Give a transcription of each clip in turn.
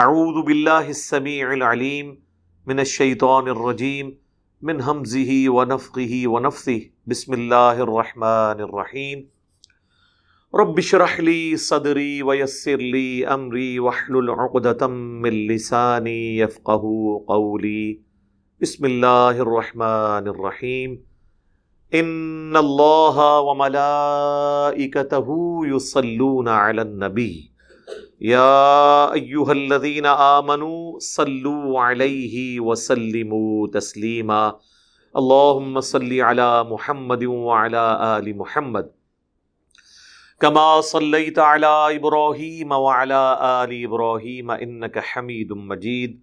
أعوذ بالله السميع العليم من الشيطان الرجيم من همزه ونفخه ونفثه بسم الله الرحمن الرحيم رب اشرح لي صدري ويسر لي أمري واحلل عقدة من لساني يفقه قولي بسم الله الرحمن الرحيم إن الله وملائكته يصلون على النبي यादीन आमनु सल्लु अलैहि वसल्लिमु तस्लीमा अल्लाहुम्म सल्लि अला मुहम्मद वअला आलि मुहम्मद कमा सल्लैत अला इब्राहीम वअला आलि इब्राहीम इन्नक हमीदुम मजीद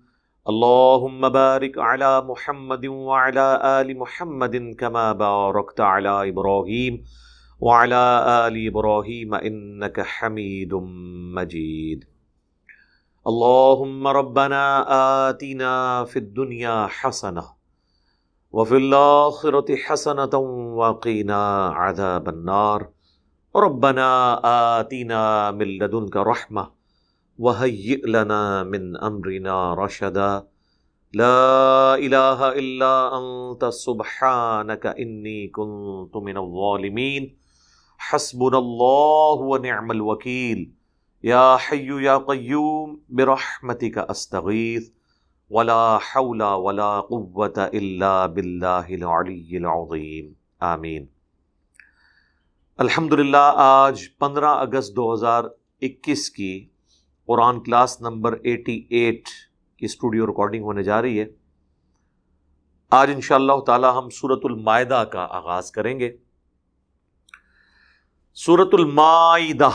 اللهم بارك على محمد وعلى آل محمد كما باركت على إبراهيم وعلى ال ابراهيم انك حميد مجيد اللهم ربنا اتنا في الدنيا حسنه وفي الاخره حسنه وقنا عذاب النار ربنا اتنا من لدنك رحمه وهيئ لنا من امرنا رشدا لا اله الا انت سبحانك اني كنت من الظالمين हसबुल्लाम वकील या हय्यू या क्यूम बरहमती का अस्तगीत वला हौला वला क़ुवत इल्ला बिल्लाहिलअलीम आमीन अल्हम्दुलिल्लाह आज 15 अगस्त 2021 की कुरान क्लास नंबर 88 की स्टूडियो रिकॉर्डिंग होने जा रही है आज इन ताला हम सूरतुल मायदा का आगाज़ करेंगे सूरतुलमादा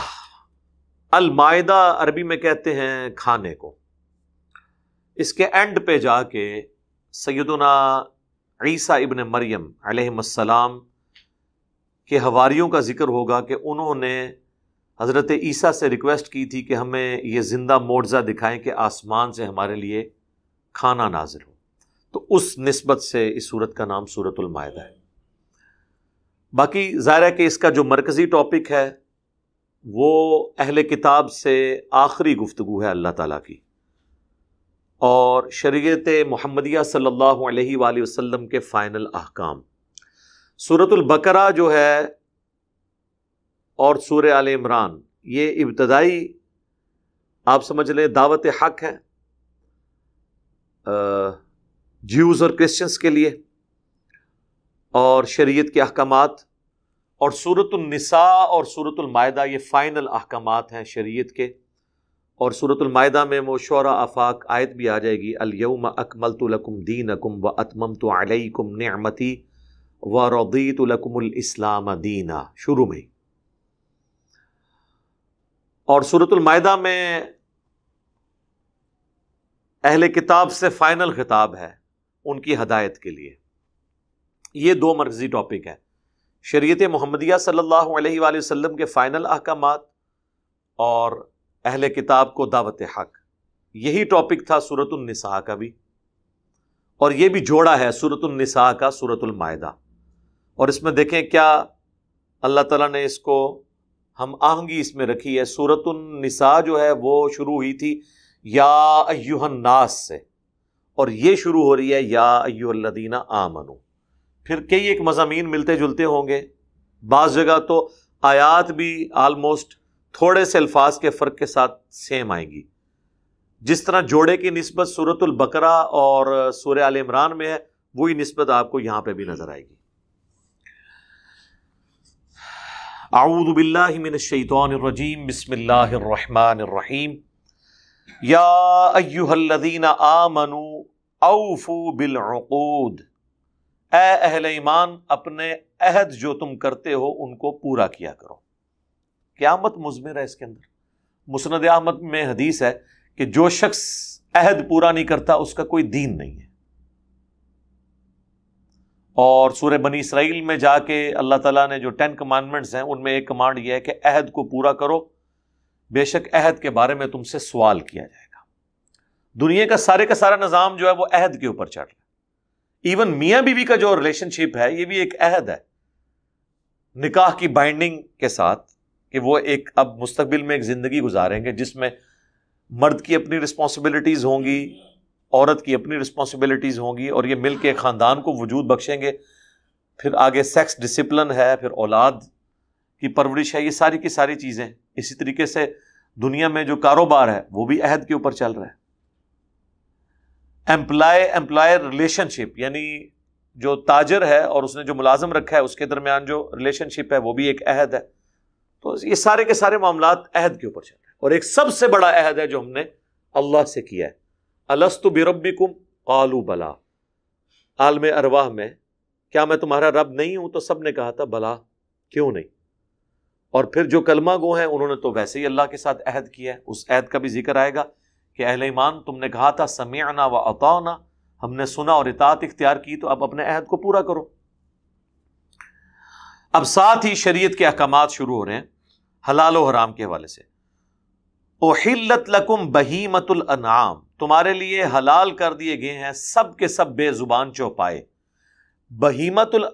अलमायदा अरबी में कहते हैं खाने को इसके एंड पे जाके सैदना ईसा इबन मरियम अलैहिस्सलाम के हवारीयों का जिक्र होगा कि उन्होंने हज़रत ईसा से रिक्वेस्ट की थी कि हमें ये ज़िंदा मोर्जा दिखाएं कि आसमान से हमारे लिए खाना नाजिल हो तो उस नस्बत से इस सूरत का नाम सूरतमायदा है बाकी ज़ाहिर है कि इसका जो मरकज़ी टॉपिक है वो अहल किताब से आखिरी गुफ्तु है अल्लाह ताला की और शरीयत महमदिया सल्लल्लाहु अलैहि वसल्लम के फ़ाइनल अहकाम सूरतुल बकरा जो है और सूर आल इमरान ये इब्तदाई आप समझ लें दावत हक है ज्यूज़ और क्रिश्चियंस के लिए और शरीयत के अहकाम और सूरतुलनसा और सूरतुलमायदा ये फ़ाइनल अहकाम हैं शरीयत के और सूरतुलमायदा में वो शरा आफाक आयत भी आ जाएगी अलयम अकमल तुलकुम दीन अकुम व अतमम तो अलकुम नमती व रदीतलकुमलाम दीना शुरू में और सूरतुलमायदा में अहल किताब से फ़ाइनल खिताब है उनकी हदायत के लिए ये दो मर्जी टॉपिक हैं शरीत मोहम्मदिया सल्लल्लाहु अलैहि वसल्लम के फ़ाइनल अहकाम और अहल किताब को दावत हक यही टॉपिक था सूरतुलनसा का भी और ये भी जोड़ा है सूरतुलनसा का सूरतुलमायदा और इसमें देखें क्या अल्लाह तला ने इसको हम आहंगी इसमें रखी है सूरतुलनसा जो है वो शुरू हुई थी या अयुहन्नास से और ये शुरू हो रही है या अयुल्लदीना आमनू फिर कई एक मजामी मिलते जुलते होंगे बाज़ जगह तो आयात भी आलमोस्ट थोड़े से अल्फाज के फ़र्क के साथ सेम आएगी जिस तरह जोड़े की नस्बत सूरतुल बकरा और सूर्य आल इमरान में है वही नस्बत आपको यहां पर भी नज़र आएगी आऊदबिल्लाशैतरजीम बसमीम या अयुहल्लिन आमनु औफू बिलकूद ए अहल ईमान अपने अहद जो तुम करते हो उनको पूरा किया करो क्या मत मुजमिर है इसके अंदर मुसनद अहमद में हदीस है कि जो शख्स अहद पूरा नहीं करता उसका कोई दीन नहीं है और सूर्य बनी इसराइल में जाके अल्लाह तला ने जो टेन कमांडमेंट्स हैं उनमें एक कमांड यह है कि अहद को पूरा करो बेशक अहद के बारे में तुमसे सवाल किया जाएगा दुनिया का सारे का सारा निज़ाम जो है वो अहद के ऊपर चढ़ रहा है इवन मियाँ बीवी का जो रिलेशनशिप है ये भी एक अहद है निकाह की बाइंडिंग के साथ कि वो एक अब मुस्तबिल में एक ज़िंदगी गुजारेंगे जिसमें मर्द की अपनी रिस्पॉन्सिबिलिटीज़ होंगी औरत की अपनी रिस्पॉन्सिबिलिटीज़ होंगी और ये मिल के ख़ानदान को वजूद बख्शेंगे फिर आगे सेक्स डिसिप्लिन है फिर औलाद की परवरिश है ये सारी की सारी चीज़ें इसी तरीके से दुनिया में जो कारोबार है वो भी अहद के ऊपर चल रहा है एम्प्लॉय एम्प्लॉयर रिलेशनशिप यानी जो ताजर है और उसने जो मुलाजम रखा है उसके दरमियान जो रिलेशनशिप है वो भी एक अहद है तो ये सारे के सारे मामला अहद के ऊपर चल रहे हैं और एक सबसे बड़ा अहद है जो हमने अल्लाह से किया है अलस्तु बिरबिकुम आलू बला आलम अरवाह में क्या मैं तुम्हारा रब नहीं हूं तो सब ने कहा था भला क्यों नहीं और फिर जो कलमा गो हैं उन्होंने तो वैसे ही अल्लाह के साथ अहद किया है उस अहद का भी जिक्र आएगा कि अहल ईमान तुमने कहा था समय आना व अताना हमने सुना और इतात इख्तियार की तो अब अपने अहद को पूरा करो अब साथ ही शरीय के अहकाम शुरू हो रहे हैं हलाल हराम के हवाले से ओहिलत लकुम बहीमतुल अनाम तुम्हारे लिए हलाल कर दिए गए हैं सब के सब बेजुबान चौपाए बहीमतुल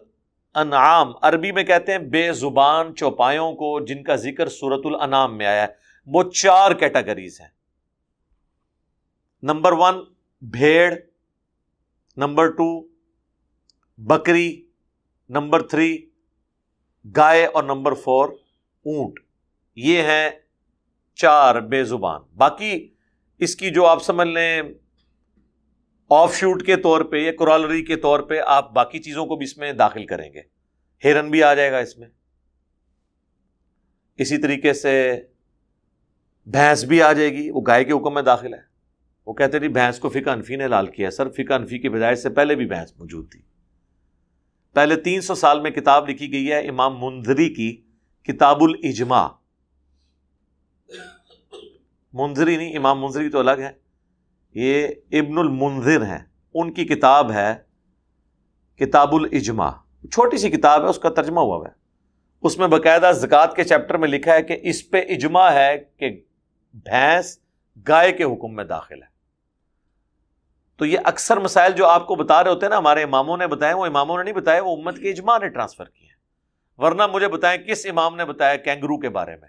अनाम अरबी में कहते हैं बेजुबान चौपायों को जिनका जिक्र सूरतुल अनाम में आया है वो चार कैटेगरीज हैं नंबर वन भेड़ नंबर टू बकरी नंबर थ्री गाय और नंबर फोर ऊंट ये हैं चार बेज़ुबान बाकी इसकी जो आप समझ लें ऑफ शूट के तौर पे या कुरालरी के तौर पे आप बाकी चीज़ों को भी इसमें दाखिल करेंगे हिरन भी आ जाएगा इसमें इसी तरीके से भैंस भी आ जाएगी वो गाय के हुक्म में दाखिल है वो कहते थे भैंस को फिका अनफी ने लाल किया सर फिका अनफी की बजाय से पहले भी भैंस मौजूद थी पहले 300 साल में किताब लिखी गई है इमाम मुंजरी की किताबुल इजमा मुंजरी नहीं इमाम मुंजरी तो अलग है ये इब्नुल मुंजिर हैं उनकी किताब है किताबुल इजमा छोटी सी किताब है उसका तर्जमा हुआ है उसमें बाकायदा जक़ात के चैप्टर में लिखा है कि इस पे इजमा है कि भैंस गाय के हुक्म में दाखिल है तो ये अक्सर मसाइल जो आपको बता रहे होते हैं ना हमारे इमामों ने बताया वो इमामों ने नहीं बताया वो उम्मत के इजमा ने ट्रांसफर किया वरना मुझे बताएं किस इमाम ने बताया कैंगरू के बारे में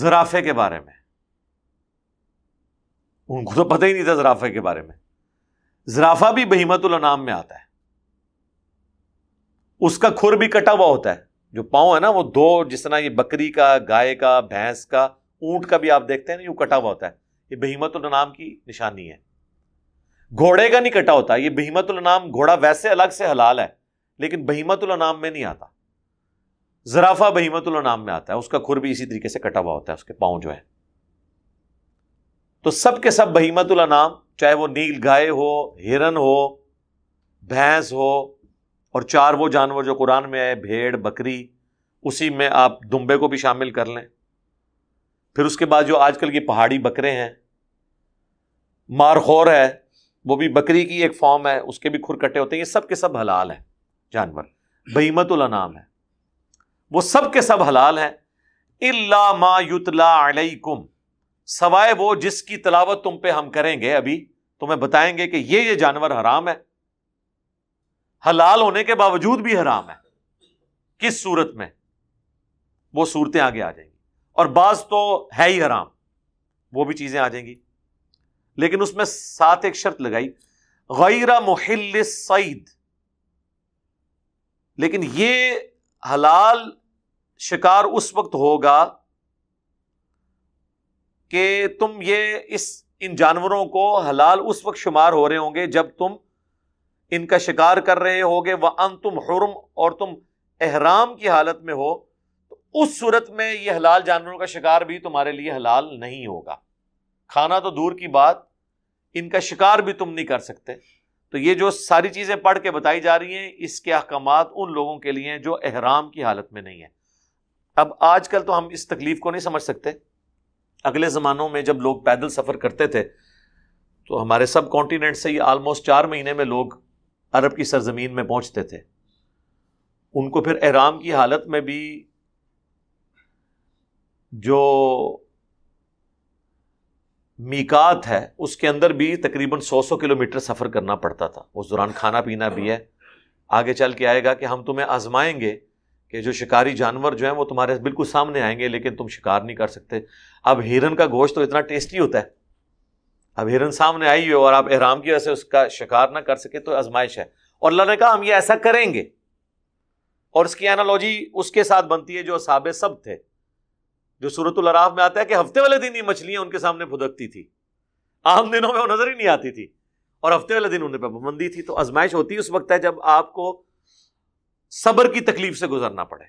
जराफे के बारे में उनको तो पता ही नहीं था जराफे के बारे में जराफा भी बहीमतुल नाम में आता है उसका खुर भी कटा हुआ होता है जो पाओ है ना वो दो जिस तरह ये बकरी का गाय का भैंस का ऊंट का भी आप देखते हैं ना यूं कटा हुआ होता है ये बहीमतुल नाम की निशानी है घोड़े का नहीं कटा होता ये बहीमतुल नाम घोड़ा वैसे अलग से हलाल है लेकिन बहीमतुल नाम में नहीं आता जराफा बहीमतुल नाम में आता है उसका खुर भी इसी तरीके से कटा हुआ होता है उसके पाँव जो है तो सब के सब बहीमतुल नाम चाहे वो नील गाय हो हिरन हो भैंस हो और चार वो जानवर जो कुरान में आए भेड़ बकरी उसी में आप दुम्बे को भी शामिल कर लें फिर उसके बाद जो आजकल की पहाड़ी बकरे हैं मारखोर है वो भी बकरी की एक फॉर्म है उसके भी खुर कटे होते हैं ये सब के सब हलाल हैं जानवर बहीमतुलनाम है वो सब के सब हलाल है इल्ला मा युतला अलैकुम सवाए वो जिसकी तलावत तुम पे हम करेंगे अभी तुम्हें बताएंगे कि ये ये जानवर हराम है हलाल होने के बावजूद भी हराम है किस सूरत में वो सूरतें आगे आ जाएंगी और बाज तो है ही हराम वो भी चीज़ें आ जाएंगी लेकिन उसमें साथ एक शर्त लगाई गैरा मुहिल सईद लेकिन ये हलाल शिकार उस वक्त होगा कि तुम ये इस इन जानवरों को हलाल उस वक्त शुमार हो रहे होंगे जब तुम इनका शिकार कर रहे होगे वह अन तुम हरम और तुम एहराम की हालत में हो तो उस सूरत में ये हलाल जानवरों का शिकार भी तुम्हारे लिए हलाल नहीं होगा खाना तो दूर की बात इनका शिकार भी तुम नहीं कर सकते तो ये जो सारी चीज़ें पढ़ के बताई जा रही हैं इसके अहकाम उन लोगों के लिए हैं जो एहराम की हालत में नहीं है अब आजकल तो हम इस तकलीफ को नहीं समझ सकते अगले ज़मानों में जब लोग पैदल सफ़र करते थे तो हमारे सब कॉन्टिनेंट से ही आलमोस्ट चार महीने में लोग अरब की सरजमीन में पहुंचते थे उनको फिर एहराम की हालत में भी जो मीकात है उसके अंदर भी तकरीबन 100-100 किलोमीटर सफ़र करना पड़ता था उस दौरान खाना पीना भी है आगे चल के आएगा कि हम तुम्हें आजमाएंगे कि जो शिकारी जानवर जो है वो तुम्हारे बिल्कुल सामने आएंगे लेकिन तुम शिकार नहीं कर सकते अब हिरन का गोश्त तो इतना टेस्टी होता है अब हिरन सामने आई हो और आप एहराम की वजह से उसका शिकार ना कर सके तो आजमाइश है और अल्लाह ने कहा हम ये ऐसा करेंगे और इसकी एनालॉजी उसके साथ बनती है जो साब सब थे जो सूरत अराफ में आता है कि हफ्ते वाले दिन ये मछलियां उनके सामने फुदकती थी आम दिनों में वो नजर ही नहीं आती थी और हफ्ते वाले दिन उन्हें पर पाबंदी थी तो आजमाइश होती उस वक्त है जब आपको सब्र की तकलीफ से गुजरना पड़े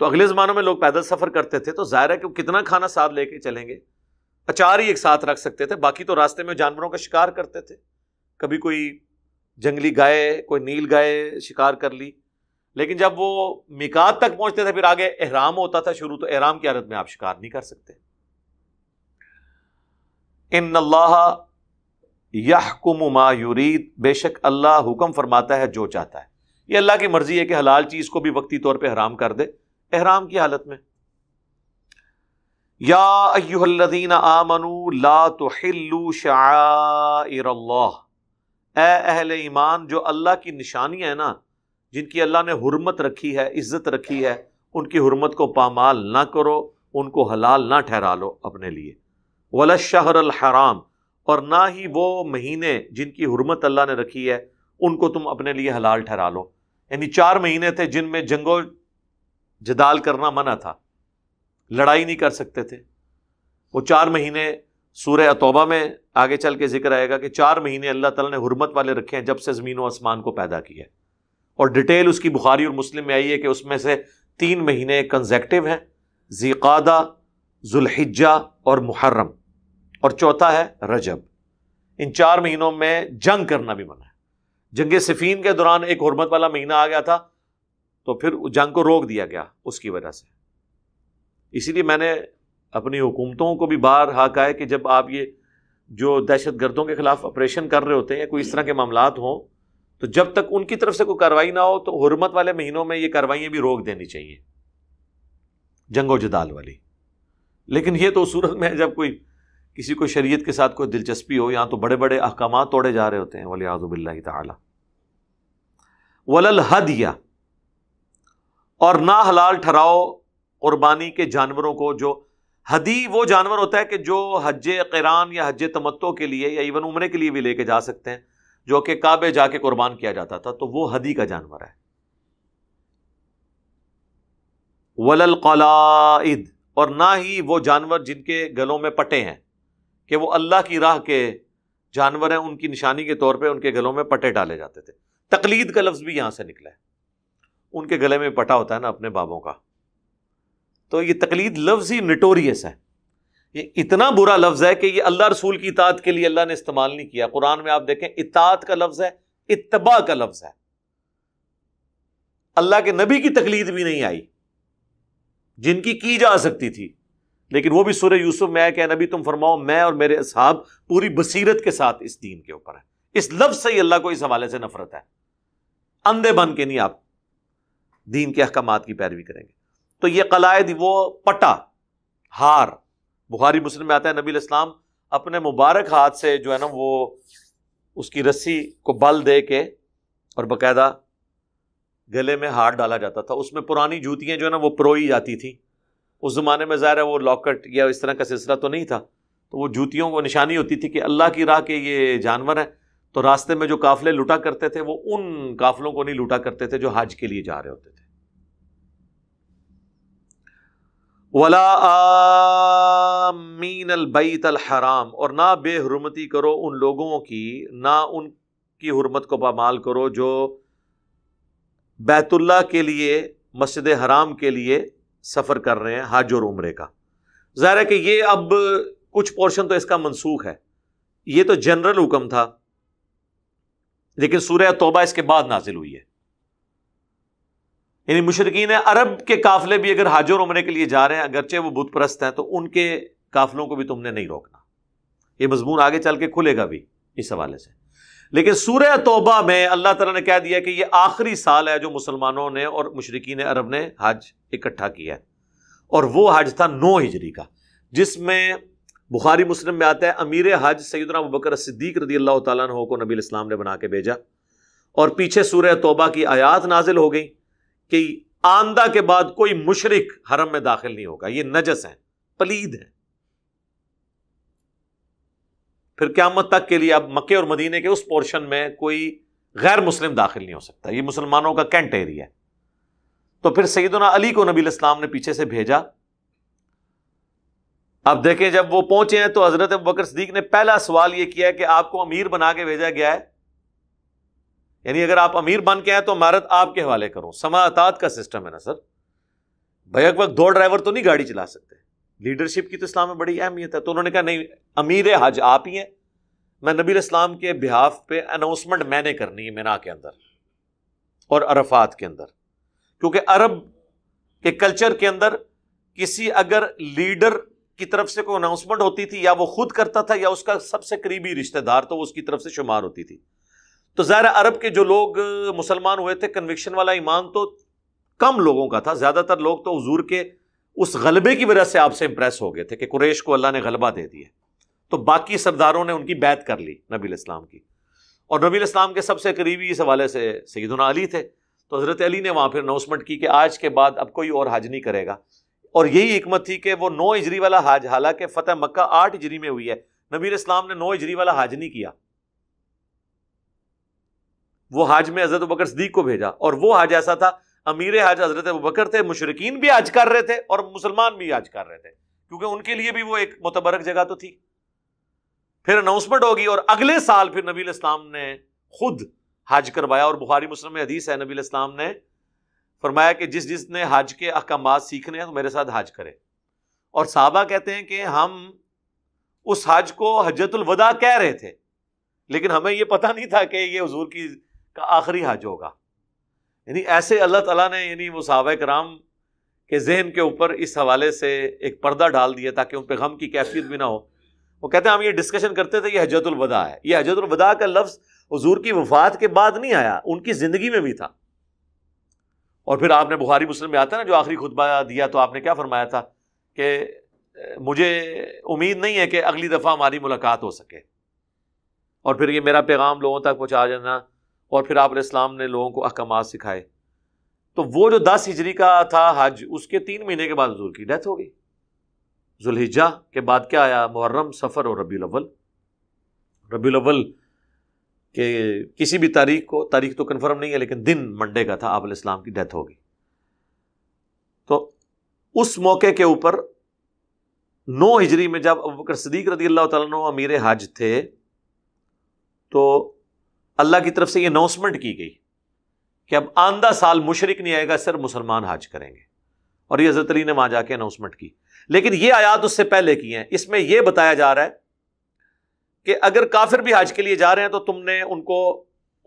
तो अगले ज़मानों में लोग पैदल सफ़र करते थे तो ज़ाहिर है कि कितना खाना साथ लेके चलेंगे अचार ही एक साथ रख सकते थे बाकी तो रास्ते में जानवरों का शिकार करते थे कभी कोई जंगली गाय कोई नील गाय शिकार कर ली लेकिन जब वो मिकात तक पहुंचते थे फिर आगे एहराम होता था शुरू तो एहराम की हालत में आप शिकार नहीं कर सकते इन अल्लाह याहकुम मा युरीद बेशक अल्लाह हुक्म फरमाता है जो चाहता है ये अल्लाह की मर्जी है कि हलाल चीज़ को भी वक्ती तौर पर हराम कर दे एहराम की हालत में या अयुहल्लदीन आमनु ला तो हिल्लू शाह अहल ईमान जो अल्लाह की निशानियाँ है ना जिनकी अल्लाह ने हुरमत रखी है इज़्ज़त रखी है उनकी हुरमत को पामाल ना करो उनको हलाल ना ठहरा लो अपने लिए वला शहर अल हराम और ना ही वो महीने जिनकी हुरमत अल्लाह ने रखी है उनको तुम अपने लिए हलाल ठहरा लो यानी चार महीने थे जिनमें जंगो जदाल करना मना था लड़ाई नहीं कर सकते थे वो चार महीने सूर्य तोबा में आगे चल के जिक्र आएगा कि चार महीने अल्लाह तला ने हुरमत वाले रखे हैं जब से ज़मीन व आसमान को पैदा किया है और डिटेल उसकी बुखारी और मुस्लिम में आई है कि उसमें से तीन महीने कंजेक्टिव हैं जिकादा जुल्हिजा और मुहर्रम और चौथा है रजब इन चार महीनों में जंग करना भी मना है जंग सिफीन के दौरान एक हरमत वाला महीना आ गया था तो फिर जंग को रोक दिया गया उसकी वजह से इसीलिए मैंने अपनी हुकूमतों को भी बार हाक है कि जब आप ये जो दहशत गर्दों के खिलाफ ऑपरेशन कर रहे होते हैं कोई इस तरह के मामला हों तो जब तक उनकी तरफ से कोई कार्रवाई ना हो तो हरमत वाले महीनों में ये कार्रवाइयां भी रोक देनी चाहिए जंगो जदाल वाली लेकिन ये तो सूरत में है जब कोई किसी को शरीयत के साथ कोई दिलचस्पी हो यहां तो बड़े बड़े अहकाम तोड़े जा रहे होते हैं वाली आज़ुबिल्ला तलल हद या और ना हलाल ठहराओ कुर्बानी के जानवरों को जो हदी वो जानवर होता है कि जो हज करान या हज तमत्तों के लिए या इवन उम्र के लिए भी लेके जा सकते हैं जो कि काबे जाके कुर्बान किया जाता था तो वो हदी का जानवर है वलल कलाइद और ना ही वो जानवर जिनके गलों में पटे हैं कि वो अल्लाह की राह के जानवर हैं उनकी निशानी के तौर पे उनके गलों में पटे डाले जाते थे तकलीद का लफ्ज़ भी यहां से निकला है उनके गले में पटा होता है ना अपने बाबों का तो ये तकलीद लफ्ज़ ही निटोरियस है ये इतना बुरा लफ्ज़ है कि ये अल्लाह रसूल की इताद के लिए अल्लाह ने इस्तेमाल नहीं किया कुरान में आप देखें इताद का लफ्ज़ है इतबा का लफ्ज़ है अल्लाह के नबी की तकलीद भी नहीं आई जिनकी की जा सकती थी लेकिन वो भी सूर्य यूसुफ मैं कह नबी तुम फरमाओ मैं और मेरे असहाब पूरी बसीरत के साथ इस दीन के ऊपर है इस लफ्ज़ से ही अल्लाह को इस हवाले से नफरत है अंधे बन के नहीं आप दीन के अहकाम की पैरवी करेंगे तो यह कलायद वो पटा हार बुखारी मुस्लिम में आता है नबी इस्लाम अपने मुबारक हाथ से जो है ना वो उसकी रस्सी को बल दे के और बाकायदा गले में हार डाला जाता था उसमें पुरानी जूतियाँ जो है ना वो परोई जाती थी उस ज़माने में ज़ाहिर है वो लॉकट या इस तरह का सिलसिला तो नहीं था तो वो जूतियों को निशानी होती थी कि अल्लाह की राह के ये जानवर हैं तो रास्ते में जो काफले लुटा करते थे वो उन काफलों को नहीं लुटा करते थे जो हज के लिए जा रहे होते थे वला आमीन अलबैत हराम और ना बेहरमती करो उन लोगों की ना उनकी हरमत को पामाल करो जो बैतुल्ला के लिए मस्जिद हराम के लिए सफ़र कर रहे हैं हज और उम्र का ज़ाहिर है कि ये अब कुछ पोर्शन तो इसका मनसूख है ये तो जनरल हुक्म था लेकिन सूर्य तोबा इसके बाद नाजिल हुई है यानी मुशरकिन अरब के काफिले भी अगर हाजर उमरे के लिए जा रहे हैं अगरचे वो बुत परस्त हैं तो उनके काफिलों को भी तुमने नहीं रोकना ये मजमून आगे चल के खुलेगा भी इस हवाले से लेकिन सूर्य तोबा में अल्लाह तला ने कह दिया कि ये आखिरी साल है जो मुसलमानों ने और मुशरकिन अरब ने हज इकट्ठा किया है और वो हज था नौ हिजरी का जिसमें बुखारी मुस्लिम में आता है अमीर हज सैदना बकर सिद्दीक रदी अल्लाह तु नबी इस्लाम ने बना के भेजा और पीछे सूर तोबा की आयात नाजिल हो गई कि आंदा के बाद कोई मुशरक हरम में दाखिल नहीं होगा ये नजस है पलीद है फिर क्या मत तक के लिए अब मक्के और मदीने के उस पोर्शन में कोई गैर मुस्लिम दाखिल नहीं हो सकता यह मुसलमानों का कैंट एरिया है तो फिर सईदना अली को नबी इस्लाम ने पीछे से भेजा अब देखें जब वो पहुंचे हैं तो हजरत बकर सदीक ने पहला सवाल यह किया कि आपको अमीर बना के भेजा गया है यानी अगर आप अमीर बन के आए तो इमारत आपके हवाले करो समाता का सिस्टम है ना सर भयक वक्त दो ड्राइवर तो नहीं गाड़ी चला सकते लीडरशिप की तो इस्लाम में बड़ी अहमियत है तो उन्होंने कहा नहीं अमीर हज आप ही हैं मैं नबी इस्लाम के बिहाफ पे अनाउंसमेंट मैंने करनी है मिना के अंदर और अरफात के अंदर क्योंकि अरब के कल्चर के अंदर किसी अगर लीडर की तरफ से कोई अनाउंसमेंट होती थी या वो खुद करता था या उसका सबसे करीबी रिश्तेदार तो उसकी तरफ से शुमार होती थी तो ज़ाहिर अरब के जो लोग मुसलमान हुए थे कन्विक्शन वाला ईमान तो कम लोगों का था ज़्यादातर लोग तो हजूर के उस गलबे की वजह से आपसे इंप्रेस हो गए थे कि कुरेश को अल्लाह ने गलबा दे दिया तो बाकी सरदारों ने उनकी बैत कर ली नबी इस्लाम की और नबी इस्लाम के सबसे करीबी इस हवाले से सईदना अली थे तो हज़रत अली ने वहाँ पर अनाउंसमेंट की कि आज के बाद अब कोई और हाज नहीं करेगा और यही हमत थी कि वो नौ इजरी वाला हाज हालांकि फ़तेह मक्का आठ इजरी में हुई है नबी इस्लाम ने नौ इजरी वाला हाज नहीं किया वो हाज में हजरत बकर सदीक को भेजा और वो हाज ऐसा था अमीर हाज हजरत बकर थे मुशरकिन भी आज कर रहे थे और मुसलमान भी आज कर रहे थे क्योंकि उनके लिए भी वो एक मुतबरक जगह तो थी फिर अनाउंसमेंट होगी और अगले साल फिर नबी इस्लाम ने खुद हज करवाया और बुहारी मुस्लिम हदीस है नबी इस्लाम ने फरमाया कि जिस जिसने हज के अहकाम सीखने हैं तो मेरे साथ हज करे और साहबा कहते हैं कि हम उस हज को हजतुल कह रहे थे लेकिन हमें यह पता नहीं था कि ये हजूर की का आखिरी हज होगा यानी ऐसे अल्लाह तला ने यानी मुसाब कराम के जहन के ऊपर इस हवाले से एक पर्दा डाल दिया ताकि उन पर गम की कैफियत भी ना हो वो कहते हैं हम ये डिस्कशन करते थे ये हजतुलवदा है ये हजतुलवदा का लफ्ज़ हजूर की वफात के बाद नहीं आया उनकी ज़िंदगी में भी था और फिर आपने बुहारी मुस्लिम में आता ना जो आखिरी खुतबा दिया तो आपने क्या फरमाया था कि मुझे उम्मीद नहीं है कि अगली दफ़ा हमारी मुलाकात हो सके और फिर ये मेरा पैगाम लोगों तक पहुँचा जाना और फिर आप इस्लाम ने लोगों को अहकाम सिखाए तो वो जो दस हिजरी का था हज उसके तीन महीने के बाद हजूर की डेथ हो गई जुल्हिजा के बाद क्या आया मुहर्रम सफ़र और रबी अव्वल रबी अव्वल के किसी भी तारीख को तारीख तो कन्फर्म नहीं है लेकिन दिन मंडे का था आबल इस्लाम की डेथ होगी तो उस मौके के ऊपर नौ हिजरी में जब अबकर सदीक रदी अल्लाह तमीर हज थे तो अल्लाह की तरफ से यह अनाउंसमेंट की गई कि अब आंदा साल मुशरक नहीं आएगा सिर्फ मुसलमान हाज करेंगे और ये हजरत ने वहां जाके अनाउंसमेंट की लेकिन यह आयात उससे पहले की है इसमें यह बताया जा रहा है कि अगर काफिर भी हज के लिए जा रहे हैं तो तुमने उनको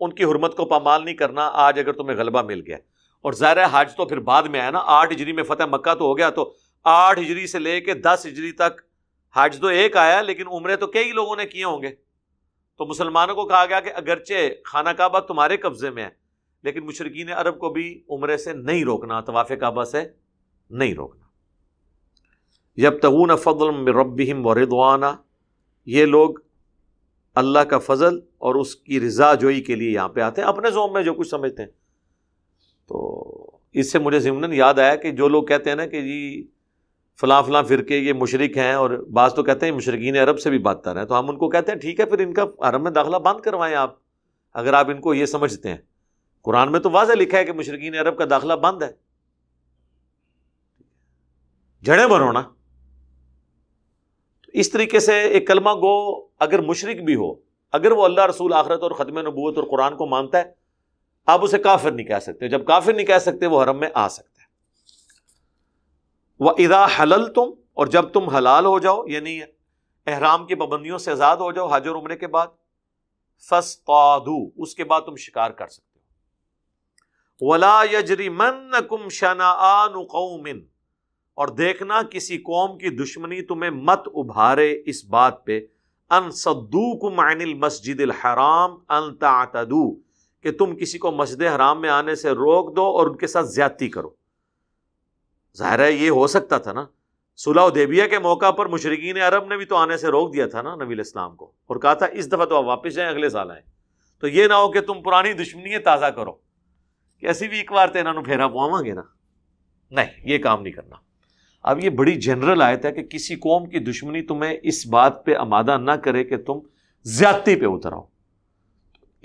उनकी हरमत को पामाल नहीं करना आज अगर तुम्हें गलबा मिल गया और ज़ाहिर है हज तो फिर बाद में आया ना आठ हिजरी में फतेह मक्का तो हो गया तो आठ हिजरी से लेके दस हिजरी तक हज तो एक आया लेकिन उम्रे तो कई लोगों ने किए होंगे तो मुसलमानों को कहा गया कि अगरचे खाना काबा तुम्हारे कब्जे में है लेकिन मुशरकिन अरब को भी उम्र से नहीं रोकना तवाफ़ काबा से नहीं रोकना यब तहून फ़ल रबिम वरिदवाना ये लोग अल्लाह का फ़जल और उसकी रजा जोई के लिए यहाँ पे आते हैं अपने जोम में जो कुछ समझते हैं तो इससे मुझे ज़िमन याद आया कि जो लोग कहते हैं ना कि जी फ़लाँ फ़लाँ फ़िरके ये मुशरक हैं और बाज़ तो कहते हैं मुशरकिन अरब से भी बात कर रहे हैं तो हम उनको कहते हैं ठीक है फिर इनका अरब में दाखिला बंद करवाएं आप अगर आप इनको ये समझते हैं कुरान में तो वाजह लिखा है कि मुशरकिन अरब का दाखिला बंद है जड़ें भरो ना इस तरीके से एक कलमा गो अगर मुशरक भी हो अगर वो अल्लाह रसूल आखरत और ख़त्म नबूत और कुरान को मानता है आप उसे काफिर नहीं कह सकते जब काफिर नहीं कह सकते वो हरम में आ सकते व इदा हलल तुम और जब तुम हलाल हो जाओ यानी एहराम की पाबंदियों से आज़ाद हो जाओ हाजर उम्र के बाद फसू उसके बाद तुम शिकार कर सकते हो वला यजरीमन कुम कौमिन और देखना किसी कौम की दुश्मनी तुम्हें मत उभारे इस बात पे अन सद्दूकुम मस्जिद हराम अन तातदू कि तुम किसी को मस्जिद हराम में आने से रोक दो और उनके साथ ज्यादती करो ज़ाहिर है ये हो सकता था ना सुलह देबिया के मौका पर मशरकिन अरब ने भी तो आने से रोक दिया था ना नबी इस्लाम को और कहा था इस दफ़ा तो आप वापस जाएँ अगले साल आएँ तो ये ना हो कि तुम पुरानी दुश्मनी ताज़ा करो कि असी भी एक बार तो इन्हों फेरा पवावे ना नहीं ये काम नहीं करना अब ये बड़ी जनरल आयत है कि किसी कौम की दुश्मनी तुम्हें इस बात पे आमादा ना करे कि तुम ज्यादती पे उतर आओ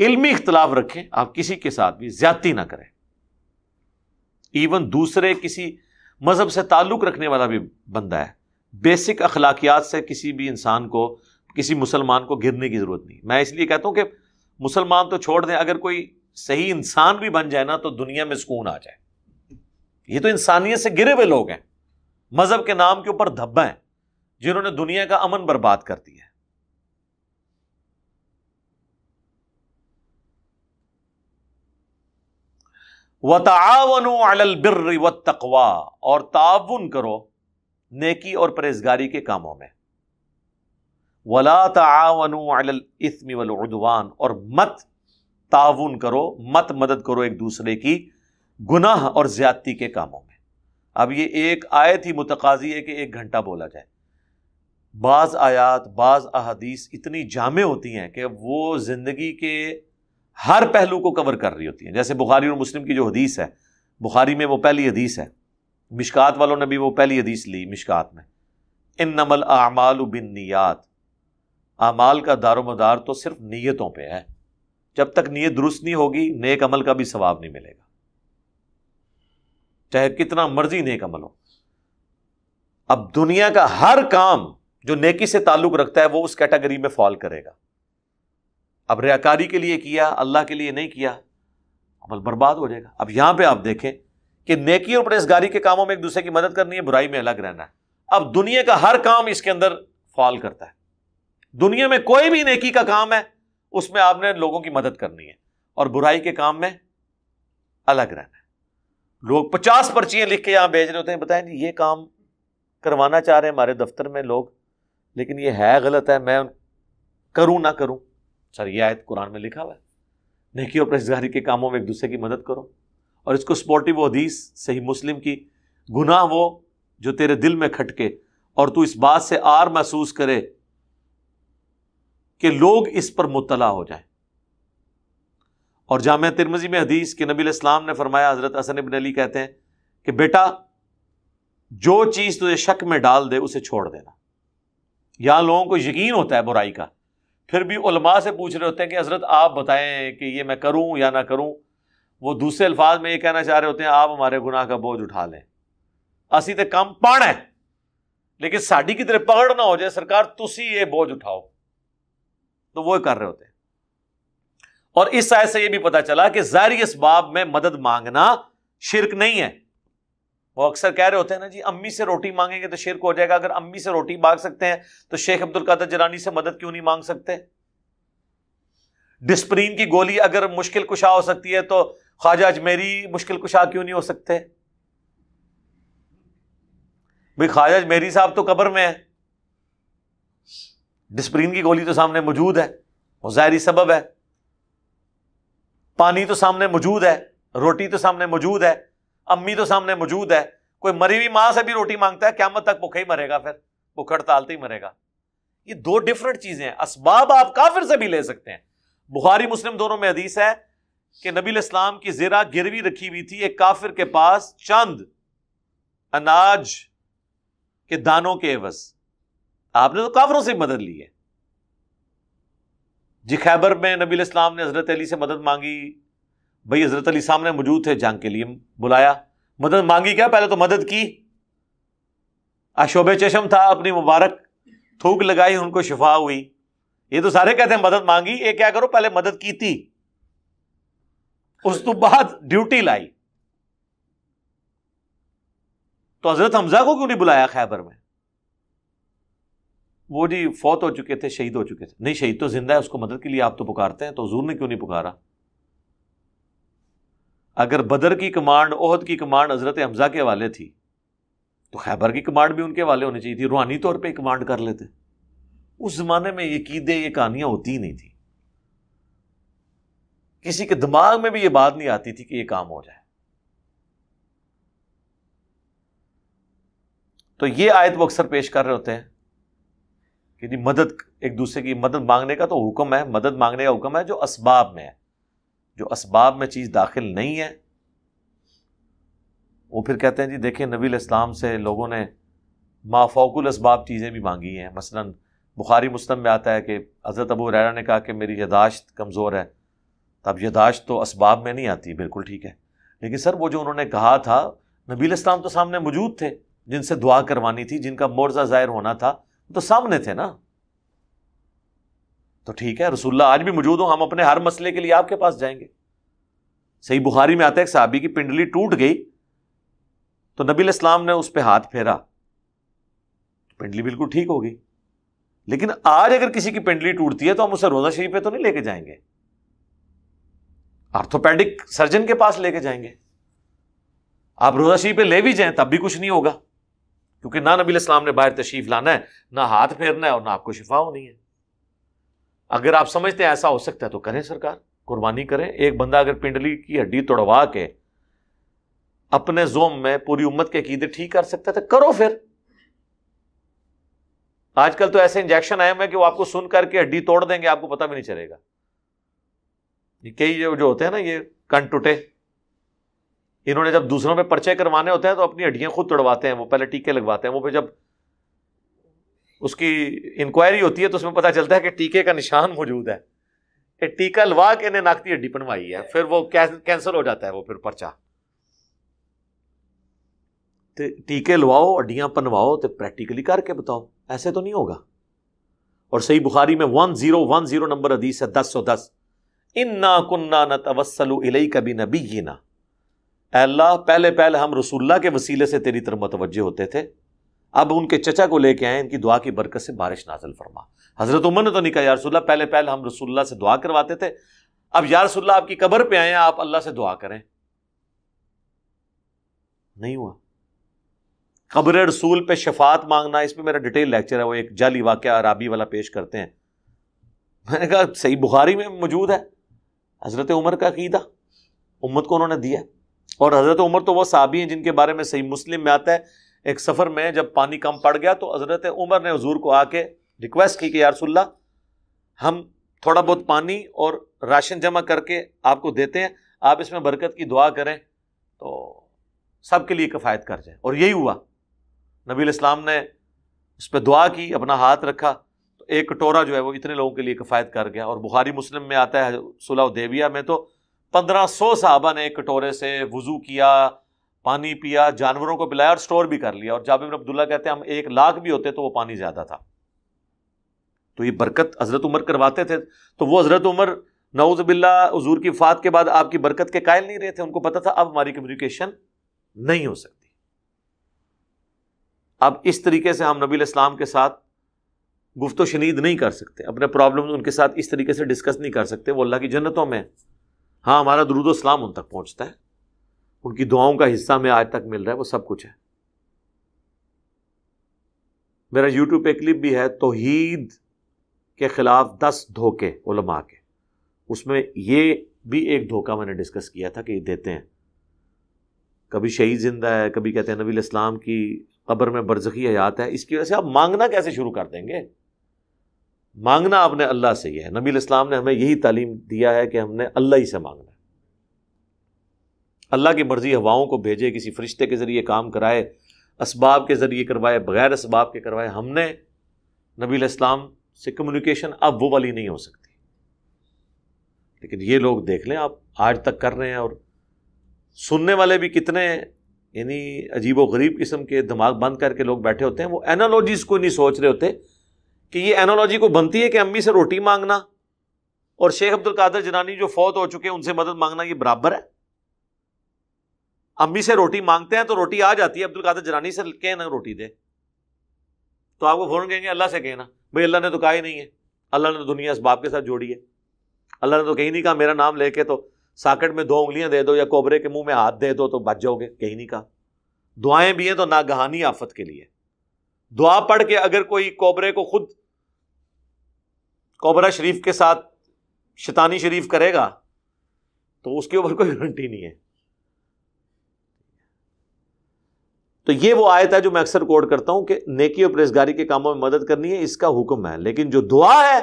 इल्मी इख्तलाफ रखें आप किसी के साथ भी ज्यादती ना करें इवन दूसरे किसी मज़हब से ताल्लुक़ रखने वाला भी बंदा है बेसिक अखलाकियात से किसी भी इंसान को किसी मुसलमान को गिरने की ज़रूरत नहीं मैं इसलिए कहता हूँ कि मुसलमान तो छोड़ दें अगर कोई सही इंसान भी बन जाए ना तो दुनिया में सुकून आ जाए ये तो इंसानियत से गिरे हुए लोग हैं मज़हब के नाम के ऊपर धब्बा हैं जिन्होंने दुनिया का अमन बर्बाद कर दिया है व तावन अलबिर व तकवा और ताउन करो नेकी और परहेजगारी के कामों में वला तावन अलस्म वलउदवान और मत ताउन करो मत मदद करो एक दूसरे की गुनाह और ज्यादती के कामों में अब ये एक आयत ही मुतकाजी है कि एक घंटा बोला जाए बाज़ आयात बाज़ अहादीस इतनी जामे होती हैं कि वो ज़िंदगी के हर पहलू को कवर कर रही होती हैं जैसे बुखारी और मुस्लिम की जो हदीस है बुखारी में वो पहली हदीस है मिशकात वालों ने भी वो पहली हदीस ली मिशकात में इन नमल आमाल बिन नीत आमाल का दारोमदार तो सिर्फ नीयतों पर है जब तक नीयत दुरुस्त नहीं होगी नेक अमल का भी सवाब नहीं मिलेगा चाहे कितना मर्जी नेक अमल हो अब दुनिया का हर काम जो नेकी से ताल्लुक रखता है वो उस कैटेगरी में फॉल करेगा अब रियाकारी के लिए किया अल्लाह के लिए नहीं किया अमल बर्बाद हो जाएगा अब यहां पर आप देखें कि नेकी और परहेजगारी के कामों में एक दूसरे की मदद करनी है बुराई में अलग रहना है अब दुनिया का हर काम इसके अंदर फॉल करता है दुनिया में कोई भी नेकी का काम है उसमें आपने लोगों की मदद करनी है और बुराई के काम में अलग रहना है लोग पचास पर्चियां लिख के यहां भेज रहे होते हैं बताएं ये काम करवाना चाह रहे हैं हमारे दफ्तर में लोग लेकिन ये है गलत है मैं करूं ना करूं सर ये आयत कुरान में लिखा हुआ है नेकी और परहेजगारी के कामों में एक दूसरे की मदद करो और इसको स्पोर्टिव हदीस सही मुस्लिम की गुनाह वो जो तेरे दिल में खटके और तू इस बात से आर महसूस करे कि लोग इस पर मुतला हो जाए और जाम तिरमजी में हदीस के नबी इस्लाम ने फरमाया हजरत असन बिन अली कहते हैं कि बेटा जो चीज़ तुझे शक में डाल दे उसे छोड़ देना यहां लोगों को यकीन होता है बुराई का फिर भी उलमा से पूछ रहे होते हैं कि हज़रत आप बताएं कि ये मैं करूं या ना करूं वो दूसरे अल्फाज में ये कहना चाह रहे होते हैं आप हमारे गुनाह का बोझ उठा लें असी तो कम पाना है लेकिन साड़ी की तरह पकड़ ना हो जाए सरकार तुसी ये बोझ उठाओ तो वो कर रहे होते हैं और इस आय से यह भी पता चला कि जारी इस बाब में मदद मांगना शिरक नहीं है वो अक्सर कह रहे होते हैं ना जी अम्मी से रोटी मांगेंगे तो शेर को हो जाएगा अगर अम्मी से रोटी मांग सकते हैं तो शेख अब्दुल कादर जरानी से मदद क्यों नहीं मांग सकते डिस्प्रीन की गोली अगर मुश्किल कुशा हो सकती है तो ख्वाजा अजमेरी मुश्किल कुशा क्यों नहीं हो सकते भाई ख्वाजा अजमेरी साहब तो कबर में है डिस्प्रीन की गोली तो सामने मौजूद है वो ज़ाहरी सबब है पानी तो सामने मौजूद है रोटी तो सामने मौजूद है अम्मी तो सामने मौजूद है कोई मरी हुई माँ से भी रोटी मांगता है क्यामत तक भूखा ही मरेगा फिर भूख हड़तालते ही मरेगा ये दो डिफरेंट चीजें हैं इसबाब आप काफिर से भी ले सकते हैं बुखारी मुस्लिम दोनों में हदीस है कि नबी इस्लाम की जिरा गिरवी रखी हुई थी एक काफिर के पास चंद अनाज के दानों के एवज आपने तो काफिरों से मदद ली है जी खैबर में नबी इस्लाम ने हजरत अली से मदद मांगी भाई हजरत अली सामने मौजूद थे जंग के लिए बुलाया मदद मांगी क्या पहले तो मदद की अशोभ चशम था अपनी मुबारक थूक लगाई उनको शिफा हुई ये तो सारे कहते हैं मदद मांगी ये क्या करो पहले मदद की थी उस तो बाद ड्यूटी लाई तो हजरत हमजा को क्यों नहीं बुलाया खैबर में वो जी फौत हो चुके थे शहीद हो चुके थे नहीं शहीद तो जिंदा है उसको मदद के लिए आप तो पुकारते हैं तो हजूर ने क्यों नहीं पुकारा अगर बदर की कमांड ओहद की कमांड हज़रत हमज़ा के वाले थी तो खैबर की कमांड भी उनके वाले होनी चाहिए थी रूहानी तौर पर कमांड कर लेते उस ज़माने में ये कीदे ये कहानियां होती ही नहीं थी किसी के दिमाग में भी ये बात नहीं आती थी कि ये काम हो जाए तो ये आयत वो अक्सर पेश कर रहे होते हैं कि जी मदद एक दूसरे की मदद मांगने का तो हुक्म है मदद मांगने का हुक्म है जो इसबाब में है जो इसबाब में चीज़ दाखिल नहीं है वो फिर कहते हैं जी देखें नबी इस्लाम से लोगों ने माफोकुल इसबाब चीज़ें भी मांगी हैं मसलन बुखारी मुस्लिम में आता है कि हज़रत अबू रैरा ने कहा कि मेरी यदाश्त कमज़ोर है तब यदाश्त तो इसबाब तो में नहीं आती बिल्कुल ठीक है लेकिन सर वो जो उन्होंने कहा था नबील इस्लाम तो सामने मौजूद थे जिनसे दुआ करवानी थी जिनका मोरजा ज़ाहिर होना था तो सामने थे ना तो ठीक है रसुल्ला आज भी मौजूद हो हम अपने हर मसले के लिए आपके पास जाएंगे सही बुखारी में आता है एक साहबी की पिंडली टूट गई तो नबी इस्लाम ने उस पर हाथ फेरा पिंडली बिल्कुल ठीक हो गई लेकिन आज अगर किसी की पिंडली टूटती है तो हम उसे रोजा शरीफ पे तो नहीं लेके जाएंगे आर्थोपेडिक सर्जन के पास लेके जाएंगे आप रोजा शरीफ पे ले भी जाएं तब भी कुछ नहीं होगा क्योंकि ना नबी इस्लाम ने बाहर तशरीफ लाना है ना हाथ फेरना है और ना आपको शिफा होनी है अगर आप समझते हैं ऐसा हो सकता है तो करें सरकार कुर्बानी करें एक बंदा अगर पिंडली की हड्डी तोड़वा के अपने जोम में पूरी उम्मत के कीदे ठीक कर सकता था तो करो फिर आजकल तो ऐसे इंजेक्शन आए हुए कि वो आपको सुन करके हड्डी तोड़ देंगे आपको पता भी नहीं चलेगा ये कई जो जो होते हैं ना ये कन टूटे इन्होंने जब दूसरों में पर्चे करवाने होते हैं तो अपनी हड्डियां खुद तोड़वाते हैं वो पहले टीके लगवाते हैं वो फिर जब उसकी इंक्वायरी होती है तो उसमें पता चलता है कि टीके का निशान मौजूद है ये टीका लवा के ने नाकती हड्डी बनवाई है फिर वो कैंसिल हो जाता है वो फिर पर्चा तो टीके लवाओ हड्डियां बनवाओ तो प्रैक्टिकली करके बताओ ऐसे तो नहीं होगा और सही बुखारी में one zero one zero number अदीस है दस सौ दस इन्ना कुन्ना न तवसल इलई कभी नबी ना अल्लाह पहले पहले हम रसुल्ला के वसीले से तेरी तरफ मतवजे होते थे अब उनके चचा को लेके आए इनकी दुआ की बरकत से बारिश नाजल फरमा हजरत उमर ने तो नहीं कहा यारसोल्ला पहले पहले हम रसुल्ला से दुआ करवाते थे अब यारसोल्ला आपकी कबर पर आए आप अल्लाह से दुआ करें नहीं हुआ कब्र रसूल पे शफात मांगना इस पर मेरा डिटेल लेक्चर है वो एक जाली वाक़ अराबी वाला पेश करते हैं मैंने कहा सही बुखारी में मौजूद है हज़रत उमर का अकीदा उम्मत को उन्होंने दिया और हज़रत उमर तो वह साबी हैं जिनके बारे में सही मुस्लिम में आता है एक सफ़र में जब पानी कम पड़ गया तो हज़रत उमर ने हजूर को आके रिक्वेस्ट की कि यारसुल्ला हम थोड़ा बहुत पानी और राशन जमा करके आपको देते हैं आप इसमें बरकत की दुआ करें तो सब के लिए किफ़ायत कर जाए और यही हुआ नबी इस्लाम ने उस पर दुआ की अपना हाथ रखा तो एक कटोरा जो है वो इतने लोगों के लिए किफ़ायत कर गया और बुखारी मुस्लिम में आता है सुलह देविया में तो पंद्रह सौ साहबा ने एक कटोरे से वज़ू किया पानी पिया जानवरों को पिलाया और स्टोर भी कर लिया और जाबिर अब्दुल्ला कहते हैं हम एक लाख भी होते तो वो पानी ज़्यादा था तो ये बरकत हज़रत उमर करवाते थे तो वो हज़रत उमर नवज हजूर की फात के बाद आपकी बरकत के कायल नहीं रहे थे उनको पता था अब हमारी कम्युनिकेशन नहीं हो सकती अब इस तरीके से हम नबी इस्लाम के साथ गुफ्त शनीद नहीं कर सकते अपने प्रॉब्लम उनके साथ इस तरीके से डिस्कस नहीं कर सकते वो अल्लाह की जन्नतों में हाँ हमारा दरुदो इस्लाम उन तक पहुँचता है उनकी दुआओं का हिस्सा में आज तक मिल रहा है वो सब कुछ है मेरा यूट्यूब पे क्लिप भी है तोहीद के खिलाफ दस धोखे उलमा के उसमें ये भी एक धोखा मैंने डिस्कस किया था कि देते हैं कभी शहीद जिंदा है कभी कहते हैं नबी इस्लाम की कब्र में बरजखी हयात है इसकी वजह से आप मांगना कैसे शुरू कर देंगे मांगना आपने अल्लाह से ही है नबी इस्लाम ने हमें यही तालीम दिया है कि हमने अल्लाह ही से मांगना है अल्लाह की मर्ज़ी हवाओं को भेजे किसी फरिश्ते के ज़रिए काम कराए इसबाब के ज़रिए करवाए बग़ैर इसबाब के करवाए हमने नबी इस्लाम से कम्युनिकेशन अब वो वाली नहीं हो सकती लेकिन ये लोग देख लें आप आज तक कर रहे हैं और सुनने वाले भी कितने यानी अजीब व गरीब किस्म के दिमाग बंद करके लोग बैठे होते हैं वो एनोलॉजीज़ को नहीं सोच रहे होते कि ये एनोलॉजी को बनती है कि अम्मी से रोटी मांगना और शेख अब्दुल कादर जनानी जो फौत हो चुके हैं उनसे मदद मांगना ये बराबर है अम्मी से रोटी मांगते हैं तो रोटी आ जाती है अब्दुल कादर जरानी से कहे ना रोटी दे तो आपको फोन कहेंगे अल्लाह से कहना भाई अल्लाह ने तो कहा ही नहीं है अल्लाह ने तो दुनिया इस बाप के साथ जोड़ी है अल्लाह ने तो कहीं नहीं कहा मेरा नाम लेके तो साकेट में दो उंगलियां दे दो या कोबरे के मुंह में हाथ दे दो तो बच जाओगे कहीं नहीं कहा दुआएं भी हैं तो नागहानी आफत के लिए दुआ पढ़ के अगर कोई कोबरे को खुद कोबरा शरीफ के साथ शैतानी शरीफ करेगा तो उसके ऊपर कोई गारंटी नहीं है तो ये वो आयत है जो मैं अक्सर कोड करता हूं कि नेकी और परहेजगारी के कामों में मदद करनी है इसका हुक्म है लेकिन जो दुआ है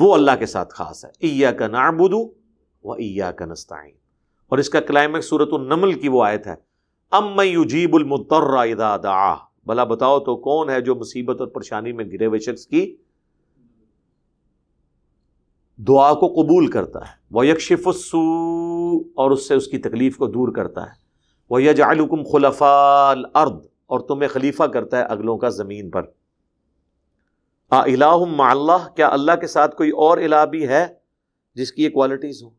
वो अल्लाह के साथ खास है ईया का नाबुदू व ईया का नस्ताइन और इसका क्लाइमैक्स सूरत नमल की वो आयत है अम युजीबुलमुतर्रादा भला बताओ तो कौन है जो मुसीबत और परेशानी में गिरे हुए शख्स की दुआ को कबूल करता है वह यकशिफ और उससे उसकी तकलीफ को दूर करता है वह यजालकुम खुलफाल अर्द और तुम्हें खलीफा करता है अगलों का ज़मीन पर आलाहम अल्लाह क्या अल्लाह के साथ कोई और अला भी है जिसकी ये क्वालिटीज़ हो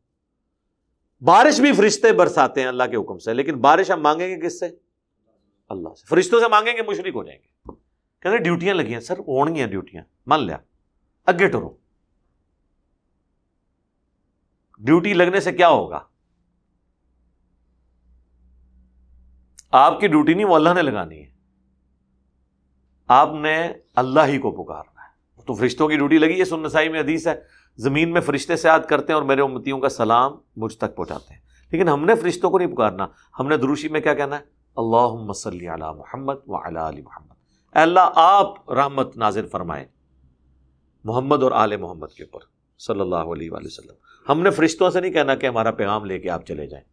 बारिश भी फरिश्ते बरसाते हैं अल्लाह के हुक्म से लेकिन बारिश हम मांगेंगे किससे अल्लाह से फरिश्तों से मांगेंगे मुशरक हो जाएंगे कहते ड्यूटियां लगी हैं सर होनी ड्यूटियां मान लिया अगे टुरो ड्यूटी लगने से क्या होगा आपकी ड्यूटी नहीं वो अल्लाह ने लगानी है आपने अल्लाह ही को पुकारना है तो फरिश्तों की ड्यूटी लगी है सुनसाई में अदीस है ज़मीन में फरिश्ते से याद करते हैं और मेरे उम्मतियों का सलाम मुझ तक पहुंचाते हैं लेकिन हमने फरिश्तों को नहीं पुकारना हमने दुरुशी में क्या कहना है अल्लाह मसल मोहम्मद वाली मोहम्मद अल्लाह आप रहमत नाजिर फरमाए मोहम्मद और आल मोहम्मद के ऊपर सल्लल्लाहु वसलम हमने फरिश्तों से नहीं कहना कि हमारा पैगाम लेके आप चले जाएं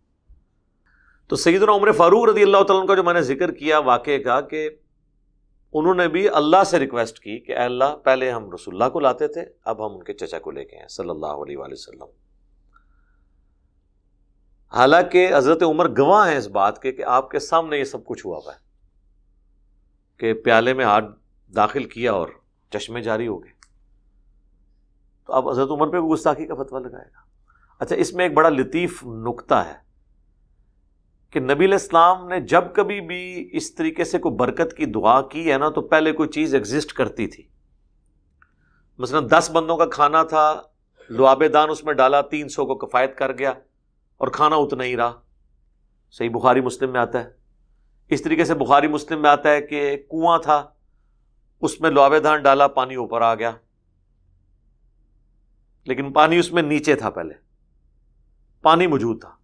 तो सईदना उम्र फारूक रदी अल्लाह तला का जो मैंने जिक्र किया वाक़े का कि उन्होंने भी अल्लाह से रिक्वेस्ट की कि अल्लाह पहले हम रसुल्ला को लाते थे अब हम उनके चचा को लेके हैं सल्लल्लाहु अलैहि वसल्लम हालांकि हज़रत उमर गवाह हैं इस बात के कि आपके सामने ये सब कुछ हुआ हुआ है कि प्याले में हाथ दाखिल किया और चश्मे जारी हो गए तो अब हज़रत उमर पे गुस्ताखी का फतवा लगाएगा अच्छा इसमें एक बड़ा लतीफ़ नुकता है कि नबी इस्लाम ने जब कभी भी इस तरीके से कोई बरकत की दुआ की है ना तो पहले कोई चीज़ एग्जिस्ट करती थी मसलन दस बंदों का खाना था दान उसमें डाला तीन सौ को कफ़ायत कर गया और खाना उतना ही रहा सही बुखारी मुस्लिम में आता है इस तरीके से बुखारी मुस्लिम में आता है कि कुआं था उसमें लुआबे दान डाला पानी ऊपर आ गया लेकिन पानी उसमें नीचे था पहले पानी मौजूद था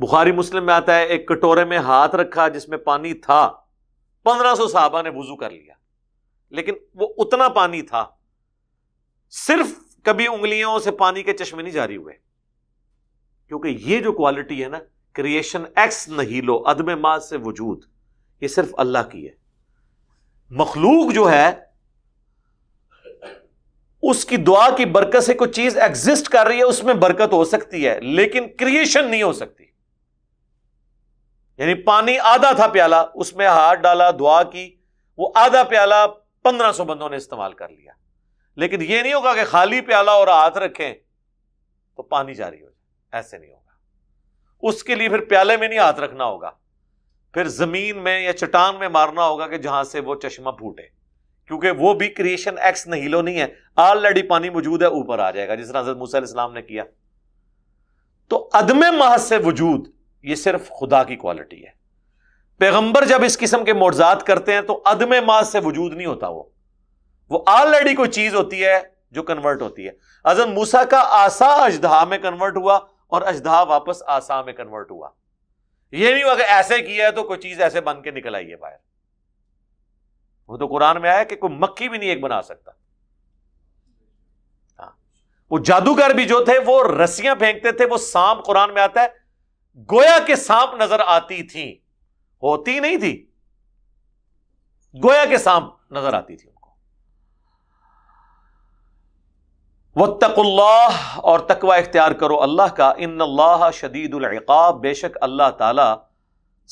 बुखारी मुस्लिम में आता है एक कटोरे में हाथ रखा जिसमें पानी था पंद्रह सौ साहबा ने वजू कर लिया लेकिन वो उतना पानी था सिर्फ कभी उंगलियों से पानी के चश्मे नहीं जारी हुए क्योंकि ये जो क्वालिटी है ना क्रिएशन एक्स नहीं लो अदम माज से वजूद ये सिर्फ अल्लाह की है मखलूक जो है उसकी दुआ की बरकत से कोई चीज एग्जिस्ट कर रही है उसमें बरकत हो सकती है लेकिन क्रिएशन नहीं हो सकती यानी पानी आधा था प्याला उसमें हाथ डाला दुआ की वो आधा प्याला पंद्रह सौ बंदों ने इस्तेमाल कर लिया लेकिन ये नहीं होगा कि खाली प्याला और हाथ रखें तो पानी जारी हो जाए ऐसे नहीं होगा उसके लिए फिर प्याले में नहीं हाथ रखना होगा फिर जमीन में या चट्टान में मारना होगा कि जहां से वो चश्मा फूटे क्योंकि वो भी क्रिएशन एक्स नहीं लो नहीं है ऑलरेडी पानी मौजूद है ऊपर आ जाएगा जिस तरह हजरत मूसा ने किया तो अदमे महज से वजूद ये सिर्फ खुदा की क्वालिटी है पैगंबर जब इस किस्म के मोर्जात करते हैं तो अदम माज से वजूद नहीं होता वो वो ऑलरेडी कोई चीज होती है जो कन्वर्ट होती है अजन मूसा का आशा अजदहा में कन्वर्ट हुआ और अजदहा वापस आशा में कन्वर्ट हुआ यह नहीं हुआ कि ऐसे किया है तो कोई चीज ऐसे बन के निकल आई है बाहर वो तो कुरान में आया कि कोई मक्खी भी नहीं एक बना सकता हाँ। वो जादूगर भी जो थे वो रस्सियां फेंकते थे वो सांप कुरान में आता है गोया के सांप नजर आती थी होती नहीं थी गोया के सांप नजर आती थी उनको वत्तकुल्लाह और तकवा इख्तियार करो अल्लाह का इन अल्लाह शदीदुल्काब बेशक अल्लाह ताला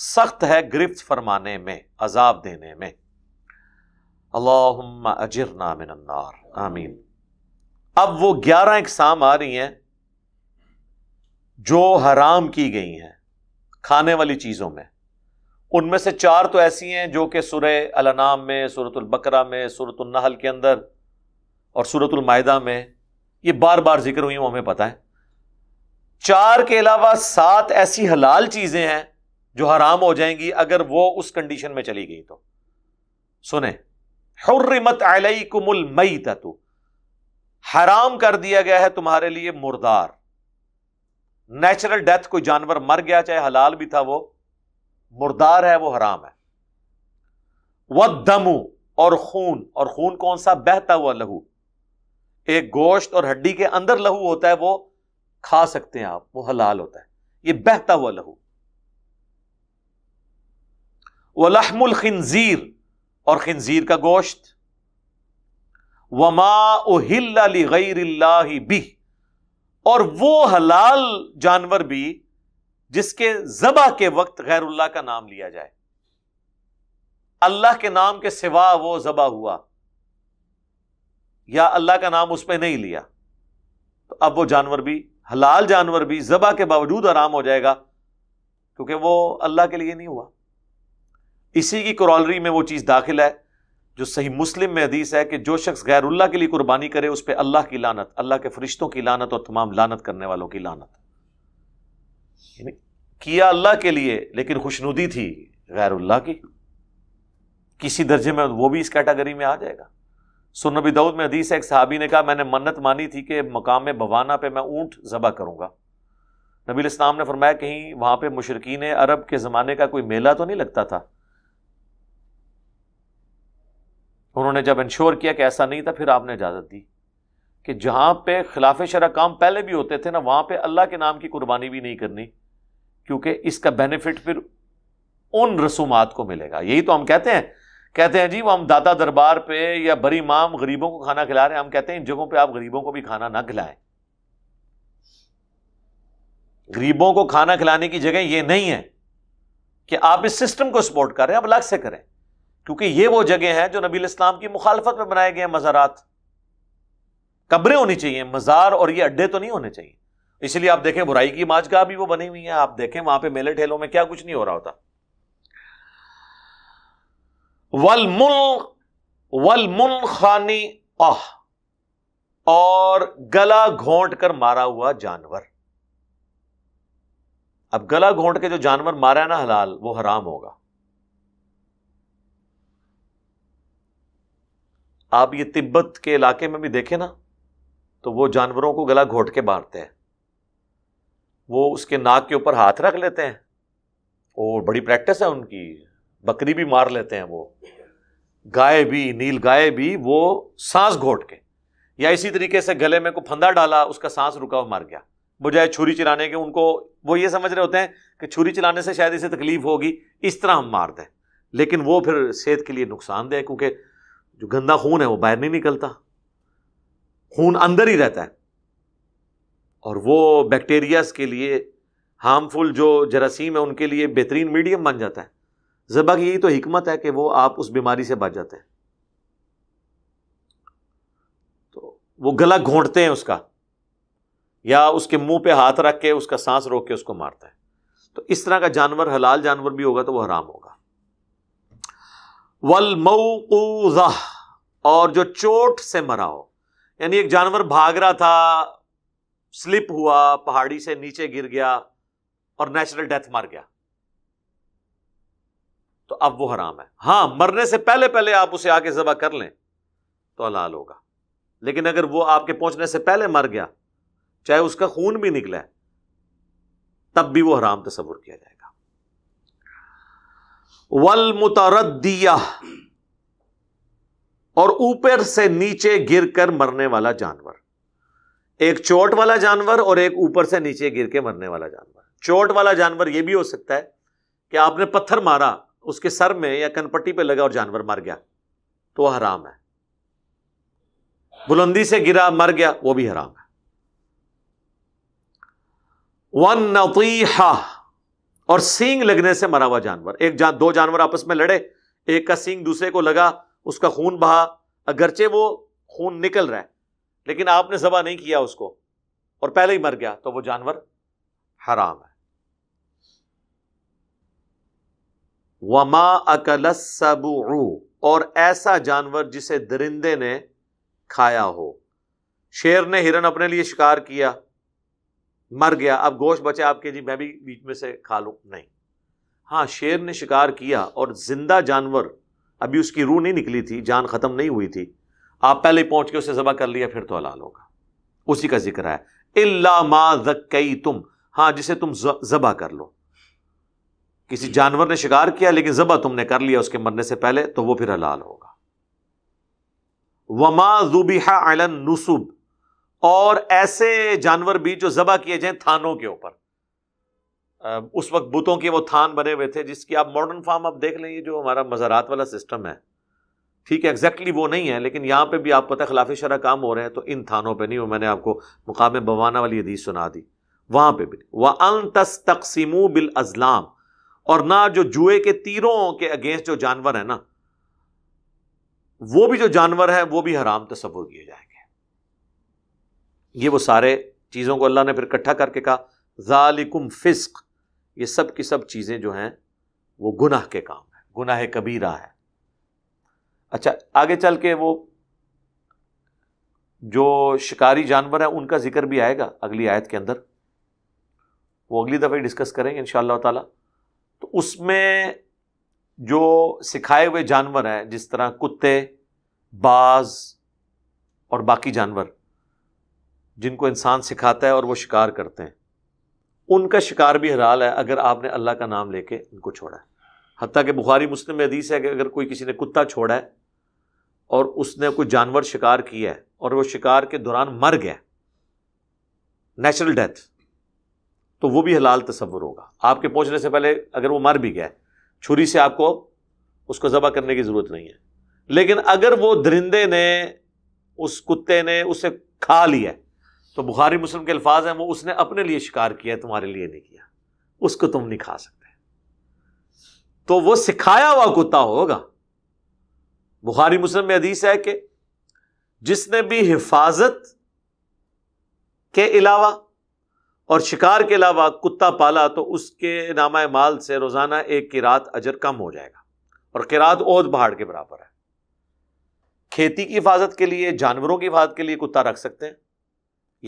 सख्त है गिरफ्त फरमाने में अजाब देने में अल्लाह अजर नामिनार आमीन अब वो ग्यारह इकसाम आ रही हैं जो हराम की गई हैं खाने वाली चीज़ों में उनमें से चार तो ऐसी हैं जो कि सुर अलनाम में सूरतुल्बकरा में सूरतुल्नहल के अंदर और सूरतुल्मायदा में ये बार बार जिक्र हुई हूँ हमें पता है चार के अलावा सात ऐसी हलाल चीज़ें हैं जो हराम हो जाएंगी अगर वो उस कंडीशन में चली गई तो सुने हर्रमत अलई कुमुल मई हराम कर दिया गया है तुम्हारे लिए मुर्दार नेचुरल डेथ कोई जानवर मर गया चाहे हलाल भी था वो मुर्दार है वो हराम है वह दमू और खून और खून कौन सा बहता हुआ लहू एक गोश्त और हड्डी के अंदर लहू होता है वो खा सकते हैं आप वो हलाल होता है ये बहता हुआ लहू वलहमुल खिंजीर और खिंजीर का गोश्त वमा उहिल्ला गई भी और वो हलाल जानवर भी जिसके जबा के वक्त गैरुल्लाह का नाम लिया जाए अल्लाह के नाम के सिवा वो जबा हुआ या अल्लाह का नाम उस पर नहीं लिया तो अब वो जानवर भी हलाल जानवर भी जबा के बावजूद आराम हो जाएगा क्योंकि वो अल्लाह के लिए नहीं हुआ इसी की क्रॉलरी में वो चीज़ दाखिल है जो सही मुस्लिम में हदीस है कि जो शख्स गैरुल्ला के लिए कुर्बानी करे उस पर अल्लाह की लानत अल्लाह के फरिश्तों की लानत और तमाम लानत करने वालों की लानत किया अल्लाह के लिए लेकिन खुशनुदी थी गैरुल्ला की किसी दर्जे में वो भी इस कैटेगरी में आ जाएगा नबी दाऊद में हदीस है एक सहाबी ने कहा मैंने मन्नत मानी थी कि मकाम भवाना पे मैं ऊँट ज़बा करूंगा नबी इस्लाम ने फरमाया कहीं वहां पे मुशरकिन अरब के ज़माने का कोई मेला तो नहीं लगता था उन्होंने जब इंश्योर किया कि ऐसा नहीं था फिर आपने इजाज़त दी कि जहाँ पे खिलाफ शरा काम पहले भी होते थे ना वहाँ पे अल्लाह के नाम की कुर्बानी भी नहीं करनी क्योंकि इसका बेनिफिट फिर उन रसूमात को मिलेगा यही तो हम कहते हैं कहते हैं जी वो हम दादा दरबार पे या बरी माम गरीबों को खाना खिला रहे हैं हम कहते हैं इन जगहों पे आप गरीबों को भी खाना ना खिलाएं गरीबों को खाना खिलाने की जगह ये नहीं है कि आप इस सिस्टम को सपोर्ट कर रहे हैं आप अलग से करें क्योंकि ये वो जगह है जो नबी इस्लाम की मुखालफत में बनाए गए हैं मज़ारात कब्रें होनी चाहिए मज़ार और ये अड्डे तो नहीं होने चाहिए इसलिए आप देखें बुराई की माज का भी वो बनी हुई है आप देखें वहां पर मेले ठेलों में क्या कुछ नहीं हो रहा होता वल मुल वल मुल खानी आह और गला घोंट कर मारा हुआ जानवर अब गला घोंट के जो जानवर मारा है ना हलाल वो हराम होगा आप ये तिब्बत के इलाके में भी देखें ना तो वो जानवरों को गला घोट के मारते हैं वो उसके नाक के ऊपर हाथ रख लेते हैं और बड़ी प्रैक्टिस है उनकी बकरी भी मार लेते हैं वो गाय भी नील गाय भी वो सांस घोट के या इसी तरीके से गले में को फंदा डाला उसका सांस रुका और मर गया बजाय छुरी चलाने के उनको वो ये समझ रहे होते हैं कि छुरी चलाने से शायद इसे तकलीफ होगी इस तरह हम मार दें लेकिन वो फिर सेहत के लिए नुकसानदेह क्योंकि जो गंदा खून है वो बाहर नहीं निकलता खून अंदर ही रहता है और वो बैक्टीरियाज के लिए हार्मफुल जो जरासीम है उनके लिए बेहतरीन मीडियम बन जाता है ज़बा की यही तो हिकमत है कि वो आप उस बीमारी से बच जाते हैं तो वो गला घोंटते हैं उसका या उसके मुंह पे हाथ रख के उसका सांस रोक के उसको मारता है तो इस तरह का जानवर हलाल जानवर भी होगा तो वो हराम होगा वल मऊजा और जो चोट से मरा हो यानी एक जानवर भाग रहा था स्लिप हुआ पहाड़ी से नीचे गिर गया और नेचुरल डेथ मर गया तो अब वो हराम है हां मरने से पहले पहले आप उसे आके जबा कर लें तो हलाल होगा लेकिन अगर वो आपके पहुंचने से पहले मर गया चाहे उसका खून भी निकला तब भी वो हराम तस्वुर किया जाएगा वल मुतरदिया और ऊपर से नीचे गिर कर मरने वाला जानवर एक चोट वाला जानवर और एक ऊपर से नीचे गिर के मरने वाला जानवर चोट वाला जानवर यह भी हो सकता है कि आपने पत्थर मारा उसके सर में या कनपट्टी पे लगा और जानवर मर गया तो वह हराम है बुलंदी से गिरा मर गया वो भी हराम है वन नतीहा और सींग लगने से मरा हुआ जानवर एक जान, दो जानवर आपस में लड़े एक का सींग दूसरे को लगा उसका खून बहा अगरचे वो खून निकल रहा है लेकिन आपने जबा नहीं किया उसको और पहले ही मर गया तो वो जानवर हराम है वमा अकल सबू और ऐसा जानवर जिसे दरिंदे ने खाया हो शेर ने हिरन अपने लिए शिकार किया मर गया अब गोश बचे आपके जी मैं भी बीच में से खा लू नहीं हाँ शेर ने शिकार किया और जिंदा जानवर अभी उसकी रूह नहीं निकली थी जान ख़त्म नहीं हुई थी आप पहले पहुंच के उसे ज़बा कर लिया फिर तो हलाल होगा उसी का जिक्र है इल्ला मा जक्कई तुम हाँ जिसे तुम ज़बा कर लो किसी जानवर ने शिकार किया लेकिन ज़बा तुमने कर लिया उसके मरने से पहले तो वो फिर हलाल होगा वमा जुबिहा अलन नुसुब और ऐसे जानवर भी जो ज़बा किए जाए थानों के ऊपर उस वक्त बुतों के वो थान बने हुए थे जिसकी आप मॉडर्न फार्म आप देख लें जो हमारा मज़ारात वाला सिस्टम है ठीक है एग्जैक्टली वो नहीं है लेकिन यहाँ पे भी आप पता है खिलाफी शरा काम हो रहे हैं तो इन थानों पे नहीं वो मैंने आपको मुकाम बवाना वाली हदीस सुना दी वहाँ पे भी वह अन तस तकसीमू बिल अजलाम और ना जो जुए के तीरों के अगेंस्ट जो जानवर है ना वो भी जो जानवर है वो भी हराम तस्वुर किए जाएंगे ये वो सारे चीज़ों को अल्लाह ने फिर इकट्ठा करके कहा जालिकुम फिस्क ये सब की सब चीज़ें जो हैं वो गुनाह के काम है गुनाह कबीरा है अच्छा आगे चल के वो जो शिकारी जानवर है उनका जिक्र भी आएगा अगली आयत के अंदर वो अगली दफ़ा डिस्कस करेंगे इन ताला तो उसमें जो सिखाए हुए जानवर हैं जिस तरह कुत्ते बाज और बाकी जानवर जिनको इंसान सिखाता है और वो शिकार करते हैं उनका शिकार भी हराल है अगर आपने अल्लाह का नाम लेके उनको छोड़ा है हती कि बुखारी मुस्लिम में हदीस है कि अगर कोई किसी ने कुत्ता छोड़ा है और उसने कोई जानवर शिकार किया है और वो शिकार के दौरान मर गया नेचुरल डेथ तो वो भी हलाल तस्वर होगा आपके पहुंचने से पहले अगर वो मर भी गया छुरी से आपको उसको ज़बा करने की ज़रूरत नहीं है लेकिन अगर वो दरिंदे ने उस कुत्ते ने उसे खा लिया तो बुखारी मुस्लिम के अल्फाज हैं वो उसने अपने लिए शिकार किया तुम्हारे लिए नहीं किया उसको तुम नहीं खा सकते तो वो सिखाया हुआ कुत्ता होगा बुखारी मुस्लिम में हदीस है कि जिसने भी हिफाजत के अलावा और शिकार के अलावा कुत्ता पाला तो उसके नामा माल से रोज़ाना एक किरात अजर कम हो जाएगा और किरात ओद पहाड़ के बराबर है खेती की हिफाजत के लिए जानवरों की हिफाजत के लिए कुत्ता रख सकते हैं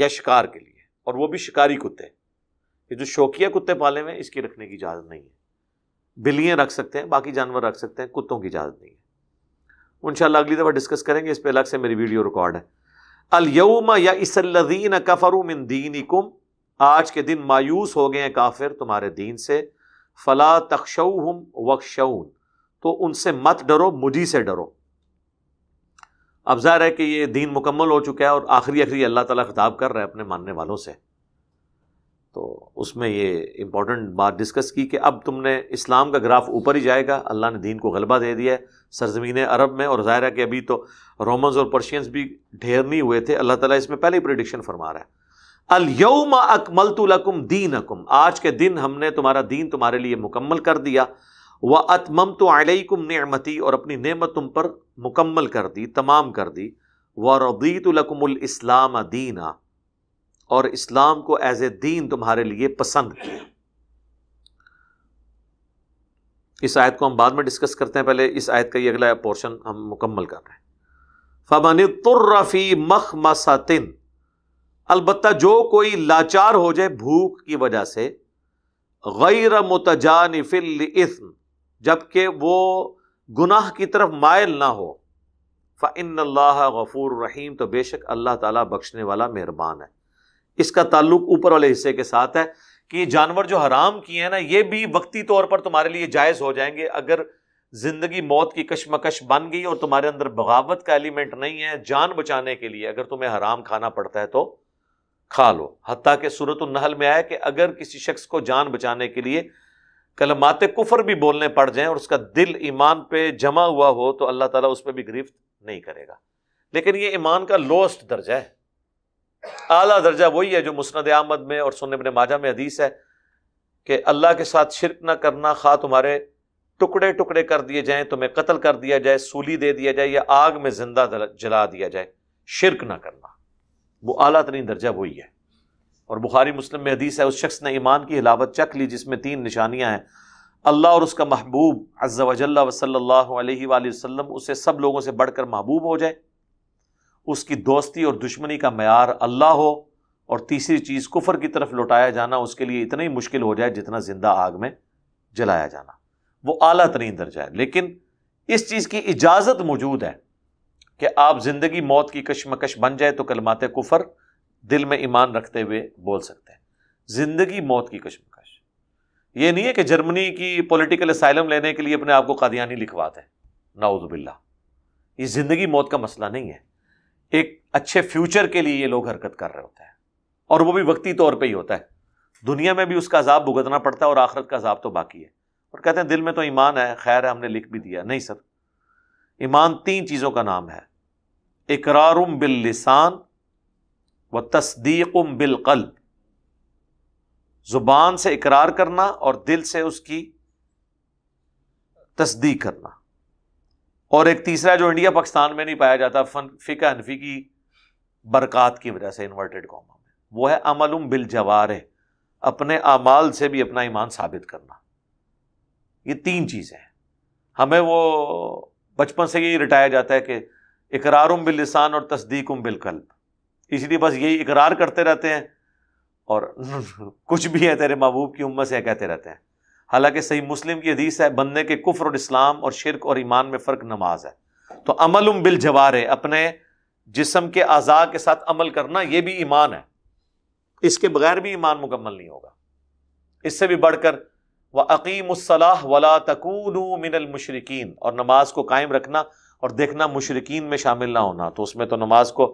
या शिकार के लिए और वो भी शिकारी कुत्ते ये जो शौकिया कुत्ते पाले हुए इसकी रखने की इजाज़त नहीं है बिल्लियाँ रख सकते हैं बाकी जानवर रख सकते हैं कुत्तों की इजाज़त नहीं है इन अगली दफ़ा डिस्कस करेंगे इस पर अलग से मेरी वीडियो रिकॉर्ड है अलयमा या इसल्लदीन कफ़रू दीन कुम आज के दिन मायूस हो गए हैं काफिर तुम्हारे दीन से फ़ला तखशऊ वक्शन तो उनसे मत डरो मुझी से डरो अब ज़ाहिर है कि ये दीन मुकम्मल हो चुका है और आखिरी आखिरी अल्लाह ताला खिताब कर रहा है अपने मानने वालों से तो उसमें ये इम्पोर्टेंट बात डिस्कस की कि अब तुमने इस्लाम का ग्राफ ऊपर ही जाएगा अल्लाह ने दीन को गलबा दे दिया है सरजमीन अरब में और ज़ाहिर है कि अभी तो रोमन्स और पर्शियंस भी ढेर नहीं हुए थे अल्लाह ताला इसमें पहले ही प्रडिक्शन फरमा रहा है अलयम अकमल तुलकुम दीन अकुम आज के दिन हमने तुम्हारा दीन तुम्हारे लिए मुकम्मल कर दिया व अतमम तो आलकुम नमती और अपनी नेमत तुम पर मुकम्मल कर दी तमाम कर दी व रदीतलकमल इस्लाम दीना और इस्लाम को एज ए दीन तुम्हारे लिए पसंद किया इस आयत को हम बाद में डिस्कस करते हैं पहले इस आयत का यह अगला पोर्शन हम मुकम्मल कर रहे हैं फमन तुर्रफ़ी मख मसातिन अलबत् जो कोई लाचार हो जाए भूख की वजह से गैर मुतजानफिल इसम जबकि वो गुनाह की तरफ मायल ना हो फ़िन अल्लाह गफूर रहीम तो बेशक अल्लाह ताला बख्शने वाला मेहरबान है इसका ताल्लुक ऊपर वाले हिस्से के साथ है कि जानवर जो हराम किए हैं ना ये भी वक्ती तौर पर तुम्हारे लिए जायज़ हो जाएंगे अगर ज़िंदगी मौत की कशमकश बन गई और तुम्हारे अंदर बगावत का एलिमेंट नहीं है जान बचाने के लिए अगर तुम्हें हराम खाना पड़ता है तो खा लो हती के सूरत नहल में आया कि अगर किसी शख्स को जान बचाने के लिए कलमात कुफर भी बोलने पड़ जाए और उसका दिल ईमान पर जमा हुआ हो तो अल्लाह ताला उस पर भी गिरफ्त नहीं करेगा लेकिन यह ईमान का लोएस्ट दर्जा है आला दर्जा वही है जो मुस्ंद आमद में और सुनने माजा में हदीस है कि अल्लाह के साथ शिरक न करना खा तुम्हारे टुकड़े टुकड़े कर दिए जाए तुम्हें कतल कर दिया जाए सूली दे दिया जाए या आग में जिंदा जला दिया जाए शिरक ना करना वो आला तरीन दर्जा वही है और बुखारी मुस्लिम में हदीस है उस शख्स ने ईमान की हिलावत चख ली जिसमें तीन निशानियाँ हैं अल्लाह और उसका महबूब अज्जा वजल्ला वसल्ला वसम उसे सब लोगों से बढ़कर महबूब हो जाए उसकी दोस्ती और दुश्मनी का मैार अल्लाह हो और तीसरी चीज़ कुफर की तरफ लौटाया जाना उसके लिए इतना ही मुश्किल हो जाए जितना ज़िंदा आग में जलाया जाना वो अला तरीन दर्जा है लेकिन इस चीज़ की इजाज़त मौजूद है कि आप ज़िंदगी मौत की कशमकश बन जाए तो कलमाते कुफर दिल में ईमान रखते हुए बोल सकते हैं ज़िंदगी मौत की कशमकश ये नहीं है कि जर्मनी की पॉलिटिकल असाइलम लेने के लिए अपने आप को कादियानी लिखवाते हैं नाउजुबिल्ला ये ज़िंदगी मौत का मसला नहीं है एक अच्छे फ्यूचर के लिए ये लोग हरकत कर रहे होते हैं और वो भी वक्ती तौर पर ही होता है दुनिया में भी उसका अजाब भुगतना पड़ता है और आखरत का अजाब तो बाकी है और कहते हैं दिल में तो ईमान है खैर है हमने लिख भी दिया नहीं सर ईमान तीन चीज़ों का नाम है इकरारम बिल व तस्दीकम बिलकल्ब ज़ुबान से इकरार करना और दिल से उसकी तस्दीक करना और एक तीसरा जो इंडिया पाकिस्तान में नहीं पाया जाता फन फ़िका हनफी की बरक़ात की वजह से इन्वर्टेड कॉमा में वह है अमलम बिल जवार अपने अमाल से भी अपना ईमान साबित करना ये तीन चीज़ें हैं हमें वो बचपन से यही रिटाया जाता है कि इकरार उम लिसान और तस्दीक उम कल्ब इसलिए बस यही इकरार करते रहते हैं और कुछ भी है तेरे महबूब की उम्मत से कहते रहते हैं हालांकि सही मुस्लिम की हदीस है बंदे के कुफर और इस्लाम और शिरक और ईमान में फ़र्क नमाज है तो अमल उम बिल जवार अपने जिसम के आज़ा के साथ अमल करना यह भी ईमान है इसके बगैर भी ईमान मुकम्मल नहीं होगा इससे भी बढ़कर व अकीमसलाह वला तकून मिनल मुशरकिन और नमाज को कायम रखना और देखना मुशरकिन में शामिल ना होना तो उसमें तो नमाज को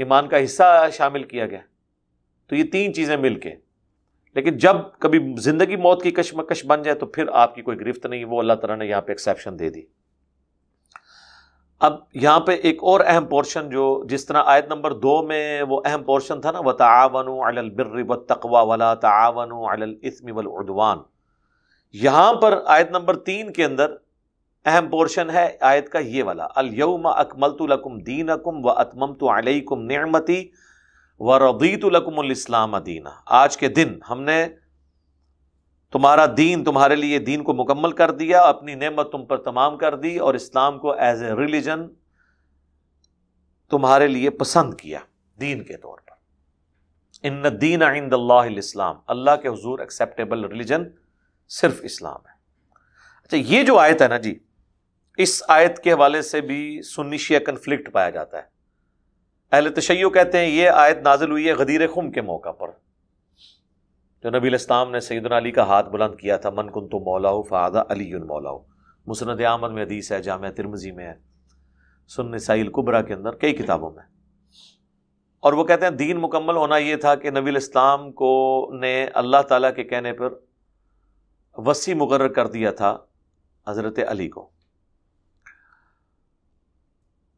ईमान का हिस्सा शामिल किया गया तो ये तीन चीज़ें मिल के लेकिन जब कभी ज़िंदगी मौत की कशमकश बन जाए तो फिर आपकी कोई गिरफ्त नहीं वो अल्लाह तला ने यहाँ पे एक्सेप्शन दे दी अब यहां पे एक और अहम पोर्शन जो जिस तरह आयत नंबर दो में वो अहम पोर्शन था ना व तावन अलबिर व तकवा वाला तावन अलस्म वलवान यहां पर आयत नंबर तीन के अंदर अहम पोर्शन है आयत का ये वाला अलयम अकमल लकुम दीन अकुम व अतमम तो अलकुम नमती व रदीत लकुमलाम दीना आज के दिन हमने तुम्हारा दीन तुम्हारे लिए दीन को मुकम्मल कर दिया अपनी नेमत तुम पर तमाम कर दी और इस्लाम को एज ए रिलीजन तुम्हारे लिए पसंद किया दीन के तौर पर इन दीन आइंद इस्लाम अल्लाह के हजूर एक्सेप्टेबल रिलीजन सिर्फ इस्लाम है अच्छा ये जो आयत है ना जी इस आयत के हवाले से भी सुनिशिया कन्फ्लिक्ट पाया जाता है अहल तशैय कहते हैं यह आयत नाजिल हुई है गदीर खुम के मौका पर जो नबी इस्लाम ने सैदन अली का हाथ बुलंद किया था मन कुन मौलाओ फ़ादा अली मौलाओ मुसनद आमद में हदीस है जाम तिरमजी में है सुन साइल कुबरा के अंदर कई किताबों में और वह कहते हैं दीन मुकम्मल होना यह था कि नबी इस्लाम को ने अल्लाह ताला के कहने पर वसी मुकर कर दिया था हज़रत अली को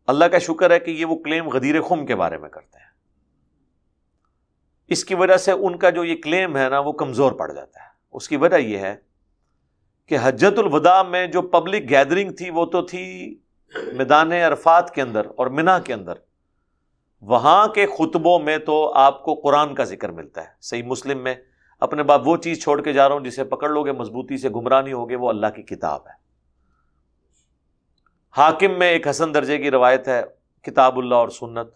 अल्लाह का शुक्र है कि ये वो क्लेम गदीर खुम के बारे में करते हैं इसकी वजह से उनका जो ये क्लेम है ना वो कमज़ोर पड़ जाता है उसकी वजह यह है कि हजतुलवदा में जो पब्लिक गैदरिंग थी वो तो थी मैदान अरफात के अंदर और मिना के अंदर वहां के खुतबों में तो आपको कुरान का जिक्र मिलता है सही मुस्लिम में अपने बाप वो चीज़ छोड़ के जा रहा हूँ जिसे पकड़ लोगे मजबूती से गुमराह नहीं होगे वो अल्लाह की किताब है हाकिम में एक हसन दर्जे की रवायत है किताबुल्ला और सुन्नत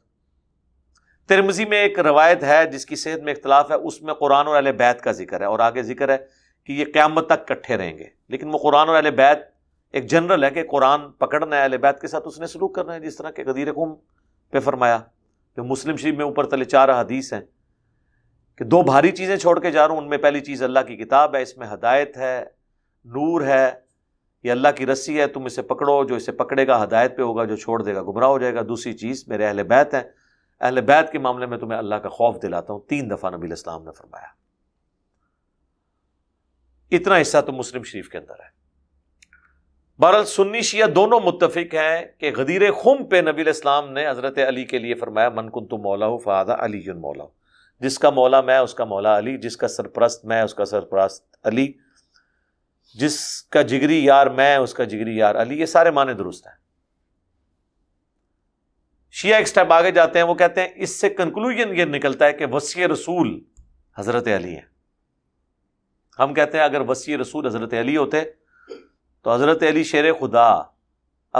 तिरमजी में एक रवायत है जिसकी सेहत में इख्तलाफ है उसमें कुरान और अहल बैत का जिक्र है और आगे जिक्र है कि ये क्यामत तक इकट्ठे रहेंगे लेकिन वो कुरान और अहल बैत एक जनरल है कि कुरान पकड़ना है अहल बैत के साथ उसने सलूक करना है जिस तरह के गदीर कुम पे फरमाया कि मुस्लिम शरीफ में ऊपर तले चार हदीस हैं कि दो भारी चीज़ें छोड़ के जा रहा हूँ उनमें पहली चीज़ अल्लाह की किताब है इसमें हदायत है नूर है ये अल्लाह की रस्सी है तुम इसे पकड़ो जो इसे पकड़ेगा हदायत पे होगा जो छोड़ देगा गुमराह हो जाएगा दूसरी चीज़ मेरे अहल बैत हैं अहल बैत के मामले में तुम्हें अल्लाह का खौफ दिलाता हूँ तीन दफ़ा नबी इस्लाम ने फरमाया इतना हिस्सा तो मुस्लिम शरीफ के अंदर है बहरल सुन्नी शिया दोनों मुतफिक हैं कि गदीर खुम पे नबी इस्लाम ने हज़रत अली के लिए फरमाया मनकुन तुम मौला हो फ़ादा अली मौला जिसका मौला मैं उसका मौला अली जिसका सरपरस्त मैं उसका सरपरस्त अली जिसका जिगरी यार मैं उसका जिगरी यार अली ये सारे माने दुरुस्त हैं शिया एक स्टेप आगे जाते हैं वो कहते हैं इससे कंक्लूजन ये निकलता है कि वसी रसूल हज़रत अली है हम कहते हैं अगर वसी रसूल हज़रत अली होते तो हज़रत अली शेर खुदा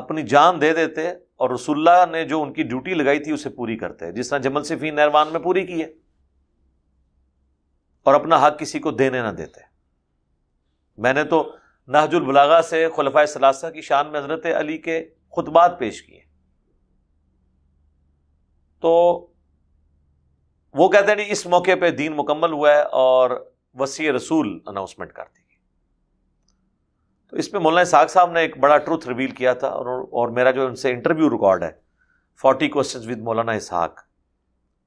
अपनी जान दे देते और रसुल्ला ने जो उनकी ड्यूटी लगाई थी उसे पूरी करते हैं जिस तरह जमल सिफी नरवान में पूरी की है और अपना हक किसी को देने ना देते मैंने तो नाहजुल नाहजुलबलागा से खलफा सलासा की शान में हज़रत अली के खुतबात पेश किए तो वो कहते हैं जी इस मौके पर दीन मुकम्मल हुआ है और वसी रसूल अनाउंसमेंट कर दी तो इस पर मौलाना साग साहब ने एक बड़ा ट्रूथ रिवील किया था और और मेरा जो उनसे इंटरव्यू रिकॉर्ड है फोर्टी क्वेश्चन विद मौलाना इसहाक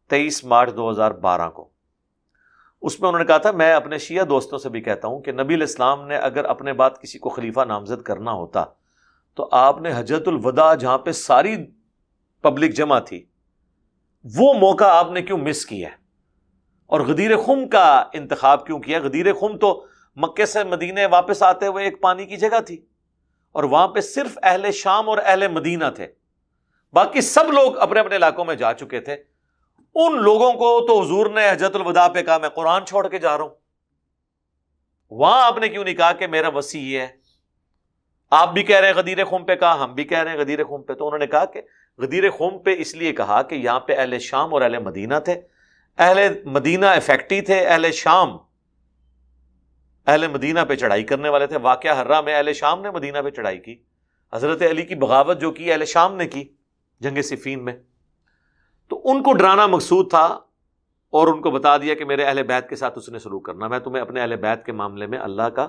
तेईस मार्च दो हजार बारह को उसमें उन्होंने कहा था मैं अपने शिया दोस्तों से भी कहता हूँ कि नबी इस्लाम ने अगर अपने बात किसी को खलीफा नामजद करना होता तो आपने हजरतुलवदा जहाँ पे सारी पब्लिक जमा थी वो मौका आपने क्यों मिस किया और गदीर खुम का इंतखब क्यों किया गदीर खुम तो मक्के से मदीने वापस आते हुए एक पानी की जगह थी और वहां पे सिर्फ अहले शाम और अहले मदीना थे बाकी सब लोग अपने अपने इलाकों में जा चुके थे उन लोगों को तो हजूर ने हजरत हजतुलवदा पे कहा मैं कुरान छोड़ के जा रहा हूं वहां आपने क्यों नहीं कहा कि मेरा वसी ये है आप भी कह रहे हैं गदीर खुम पे कहा हम भी कह रहे हैं गदीर खुम पे तो उन्होंने कहा कि गदीर खुम पे इसलिए कहा कि यहां पर अहल शाम और अहले मदीना थे अहल मदीना इफेक्टी थे अहल शाम अहल मदीना पे चढ़ाई करने वाले थे वाक़ हर्रा में अहल शाम ने मदीना पे चढ़ाई की हज़रत अली की बगावत जो की अहल शाम ने की जंग सिफीन में तो उनको डराना मकसूद था और उनको बता दिया कि मेरे अहल बैत के साथ उसने सलूक करना मैं तुम्हें अपने अहल बैत के मामले में अल्लाह का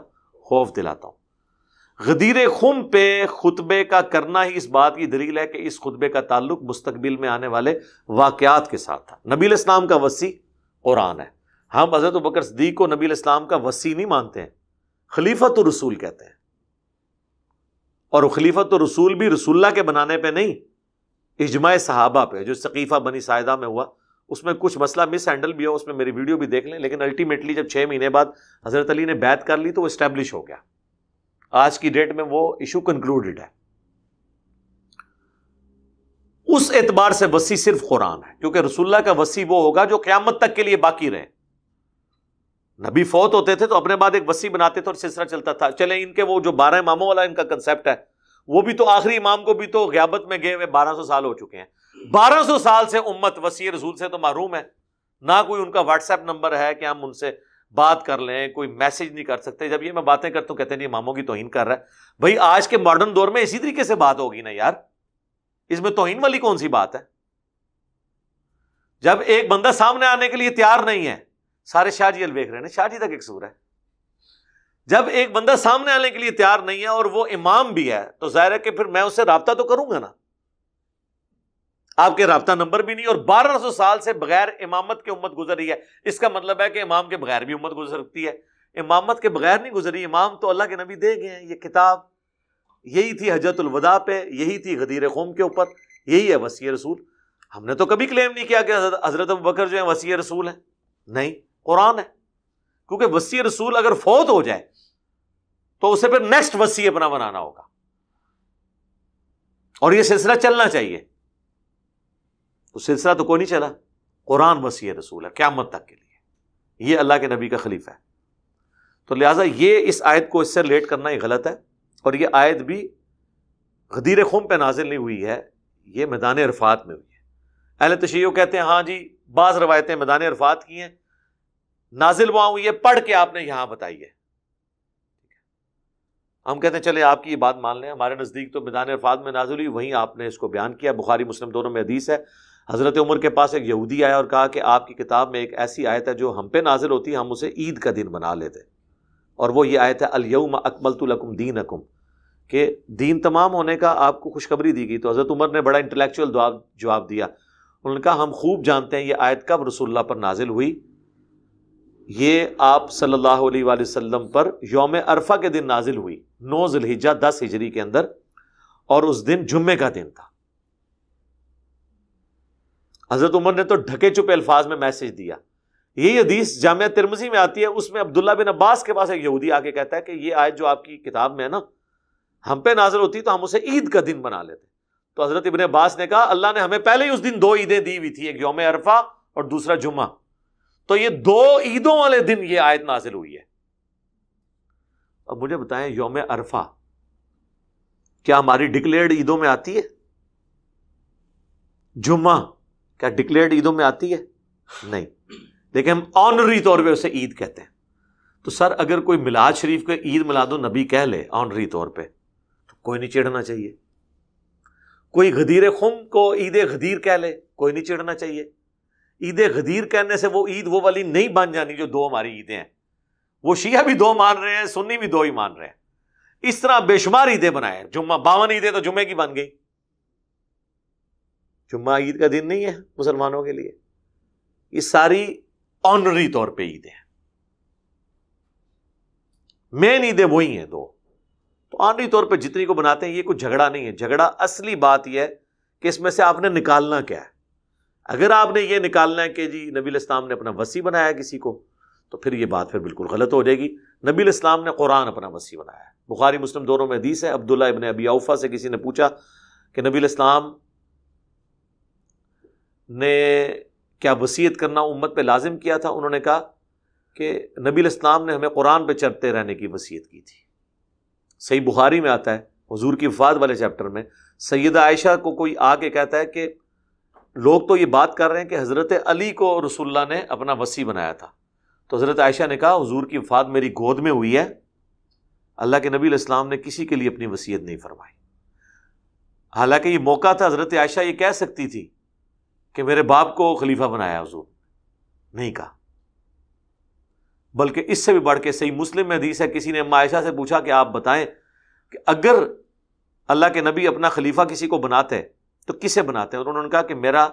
खौफ दिलाता हूं गदीर खुम पे खुतबे का करना ही इस बात की दलील है कि इस खुतबे का ताल्लुक मुस्तबिल में आने वाले वाक़ात के साथ था नबील इस्लाम का वसी कुरान है हम हज़रत बकर सदीक को नबी इस्लाम का वसी नहीं मानते हैं खलीफत रसूल कहते हैं और खलीफत रसूल भी रसुल्ला के बनाने पर नहीं इजमा सहाबा पे जो सकीफ़ा बनी सायदा में हुआ उसमें कुछ मसला मिस हैंडल भी हो उसमें मेरी वीडियो भी देख लें लेकिन अल्टीमेटली जब छह महीने बाद हज़रत अली ने बैत कर ली तो वो इस्टेब्लिश हो गया आज की डेट में वो इशू कंक्लूडेड है उस एतबार से वसी सिर्फ कुरान है क्योंकि रसुल्ला का वसी वो होगा जो क्यामत तक के लिए बाकी रहे नबी फौत होते थे तो अपने बाद एक वसी बनाते थे और सिलसिला चलता था चले इनके वो जो बारह मामों वाला इनका कंसेप्ट है वो भी तो आखिरी इमाम को भी तो ग्याबत में गए हुए बारह सौ साल हो चुके हैं बारह सौ साल से उम्मत वसी रसूल से तो महरूम है ना कोई उनका व्हाट्सएप नंबर है कि हम उनसे बात कर लें कोई मैसेज नहीं कर सकते जब ये मैं बातें करता हूं कहते नहीं इमामों की तोहिन कर रहा है भाई आज के मॉडर्न दौर में इसी तरीके से बात होगी ना यार इसमें तोहिन वाली कौन सी बात है जब एक बंदा सामने आने के लिए तैयार नहीं है सारे शाहजी अलवेख रहे शाहजी तक एक सूर है जब एक बंदा सामने आने के लिए तैयार नहीं है और वो इमाम भी है तो जाहिर है कि फिर मैं उससे रबता तो करूंगा ना आपके रबता नंबर भी नहीं और बारह सौ साल से बगैर इमामत की उम्मत गुजर रही है इसका मतलब है कि इमाम के बगैर भी उम्मत गुजर सकती है इमामत के बगैर नहीं गुजरी इमाम तो अल्लाह के नबी दे गए हैं ये किताब यही थी हजरतुलवदा पे यही थी गदीर कौम के ऊपर यही है वसी रसूल हमने तो कभी क्लेम नहीं किया कि हजरत अब बकर जो है वसी रसूल है नहीं कुरान है क्योंकि वसी रसूल अगर फौत हो जाए तो उसे फिर नेक्स्ट वसी अपना बनाना होगा और यह सिलसिला चलना चाहिए तो सिलसिला तो कोई नहीं चला कुरान वसी रसूल है क्या मत तक के लिए यह अल्लाह के नबी का खलीफा है तो लिहाजा ये इस आयत को इससे रिलेट करना ही गलत है और यह आयत भी गदीर खुम पर नाजिल नहीं हुई है यह मैदान अरफात में हुई है अहल तशीयों कहते हैं हाँ जी बाज़ रवायतें मैदान अरफात की हैं नाजिल वहां हुई है पढ़ के आपने यहां बताई है हम कहते हैं चले आपकी ये बात मान लें हमारे नज़दीक तो मैदान अरफात में नाजुल हुई वहीं आपने इसको बयान किया बुखारी मुस्लिम दोनों में हदीस है हज़रत उमर के पास एक यहूदी आया और कहा कि आपकी किताब में एक ऐसी आयत है जो हम पे नाजिल होती है हम उसे ईद का दिन बना लेते और वो ये आयत है अलयम अकमलतुलकुम दीन अकुम के दीन तमाम होने का आपको खुशखबरी दी गई तो हज़रत उमर ने बड़ा इंटेलेक्चुअल जवाब दिया उन्होंने कहा हम खूब जानते हैं ये आयत कब रसुल्ला पर नाजिल हुई ये आप सल्लल्लाहु वसम पर योम अरफा के दिन नाजिल हुई नौ जिलहिजा दस हिजरी के अंदर और उस दिन जुम्मे का दिन था हजरत उमर ने तो ढके चुपे अल्फाज में मैसेज दिया ये हदीस जामिया तिरमसी में आती है उसमें अब्दुल्ला बिन अब्बास के पास एक यहूदी आके कहता है कि ये आयत जो आपकी किताब में है ना हम पे नाजर होती तो हम उसे ईद का दिन बना लेते तो हजरत इबन अब्बास ने कहा अल्लाह ने हमें पहले ही उस दिन दो ईदें दी हुई थी एक योम अरफा और दूसरा जुम्मा तो ये दो ईदों वाले दिन ये आयत नाजिल हुई है अब मुझे बताएं योम अरफा क्या हमारी डिक्लेयर्ड ईदों में आती है जुम्मा क्या डिक्लेयर्ड ईदों में आती है नहीं लेकिन हम ऑनरी तौर पे उसे ईद कहते हैं तो सर अगर कोई मिलाद शरीफ का ईद मिलादो नबी कह ले ऑनरी तौर पे तो कोई नहीं चिढ़ना चाहिए कोई गदीर खुम को ईद गदीर कह ले कोई नहीं चिढ़ना चाहिए ईद गदीर कहने से वो ईद वो वाली नहीं बन जानी जो दो हमारी ईदें हैं वो शिया भी दो मान रहे हैं सुन्नी भी दो ही मान रहे हैं इस तरह बेशुमार ईदे बनाए जुम्मा बावन ईदे तो जुम्मे की बन गई जुम्मा ईद का दिन नहीं है मुसलमानों के लिए ये सारी ऑनरी तौर पर ईद है मेन ईदें वही है दो तो ऑनरी तौर पर जितनी को बनाते हैं ये कुछ झगड़ा नहीं है झगड़ा असली बात यह है कि इसमें से आपने निकालना क्या है अगर आपने ये निकालना है कि जी नबी इस्लाम ने अपना वसी बनाया किसी को तो फिर ये बात फिर बिल्कुल गलत हो जाएगी नबी इस्लाम ने कुरान अपना वसी बनाया है बुखारी मुस्लिम दोनों में हदीस है अब्दुल्ला इबन अबी अवफा से किसी ने पूछा कि नबी इस्लाम ने क्या वसीयत करना उम्मत पे लाजिम किया था उन्होंने कहा कि नबी इस्लाम ने हमें कुरान पे चढ़ते रहने की वसीयत की थी सही बुखारी में आता है हजूर की वफाद वाले चैप्टर में सैद आयशा को कोई आके कहता है कि लोग तो ये बात कर रहे हैं कि हज़रत अली को रसुल्ला ने अपना वसी बनाया था तो हज़रत आयशा ने कहा हजूर की वफात मेरी गोद में हुई है अल्लाह के नबी इस्लाम ने किसी के लिए अपनी वसीयत नहीं फरमाई हालांकि ये मौका था हज़रत आयशा ये कह सकती थी कि मेरे बाप को खलीफा बनाया हजूर नहीं कहा बल्कि इससे भी बढ़ के सही मुस्लिम में हदीस है किसी ने मायशा से पूछा कि आप बताएं कि अगर अल्लाह के नबी अपना खलीफा किसी को बनाते हैं तो किसे बनाते हैं उन्होंने कहा कि मेरा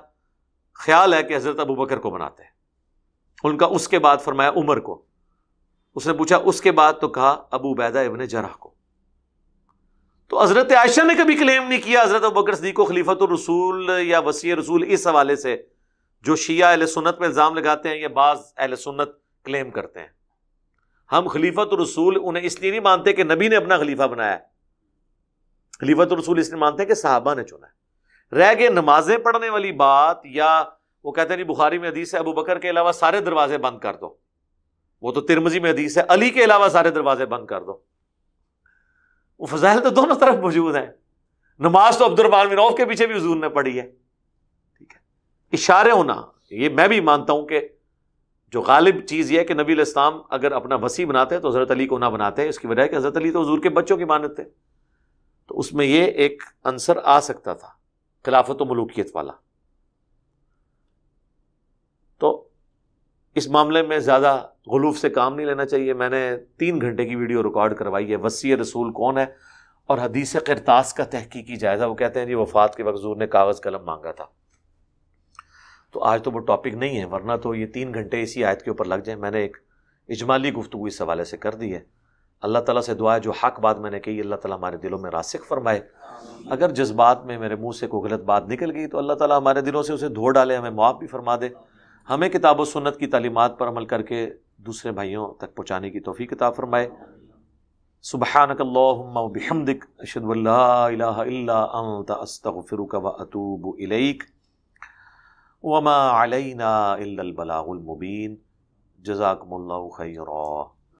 ख्याल है कि हज़रत अबू बकर को बनाते हैं उनका उसके बाद फरमाया उमर को उसने पूछा उसके बाद तो कहा अबू बैदा इबन जरा को तो हज़रत आयशा ने कभी क्लेम नहीं किया हज़रत बकर सदी को खलीफत रसूल या वसी रसूल इस हवाले से जो शिया अहल सुन्नत पर इल्ज़ाम लगाते हैं या बाज़ अहल सुन्नत क्लेम करते हैं हम खलीफत रसूल उन्हें इसलिए नहीं मानते कि नबी ने अपना खलीफा बनाया खलीफत रसूल इसलिए मानते हैं कि साहबा ने चुना है रह गए नमाजें पढ़ने वाली बात या वो कहते नहीं बुखारी में हदीस है अबू बकर के अलावा सारे दरवाजे बंद कर दो वो तो तिरमजी में हदीस है अली के अलावा सारे दरवाजे बंद कर दो वो फजाइल तो दोनों तरफ मौजूद हैं नमाज तो अब्दुलरमान मिनौफ के पीछे भी हजूर ने पढ़ी है ठीक है इशारे होना ये मैं भी मानता हूं कि जो गालिब चीज़ यह है कि नबी इस्लाम अगर अपना वसी बनाते हैं तो हज़रत अली को ना बनाते हैं इसकी वजह है कि हज़रत अली तो हजूर के बच्चों की मानत थे तो उसमें यह एक आंसर आ सकता था खिलाफत मलूकियत वाला तो इस मामले में ज़्यादा गुलूफ से काम नहीं लेना चाहिए मैंने तीन घंटे की वीडियो रिकॉर्ड करवाई है वसी रसूल कौन है और हदीस करतास का तहकीकी जायज़ा वो कहते हैं जी वफात के वक्त जूर ने कागज़ कलम मांगा था तो आज तो वो टॉपिक नहीं है वरना तो ये तीन घंटे इसी आयत के ऊपर लग जाए मैंने एक इजमाली गुफ्तु इस हवाले से कर दी है अल्लाह तला से दुआ जो हक बात मैंने कही अल्लाह ताला हमारे दिलों में रासिक फरमाए अगर जज्बात में मेरे मुंह से कोई गलत बात निकल गई तो अल्लाह तला हमारे दिलों से उसे धो डाले हमें माफ़ भी फरमा दे हमें किताब व सुन्नत की तालीमत पर अमल करके दूसरे भाइयों तक पहुँचाने की तोफ़ी किताब फरमाए सुबहानकल्लाबिहमदिक अशदुल्लास्तफ़िरुक व अतूब इलैक वमा अलैना इल्लल बलागुल मुबीन जजाकमुल्लाहु खैरा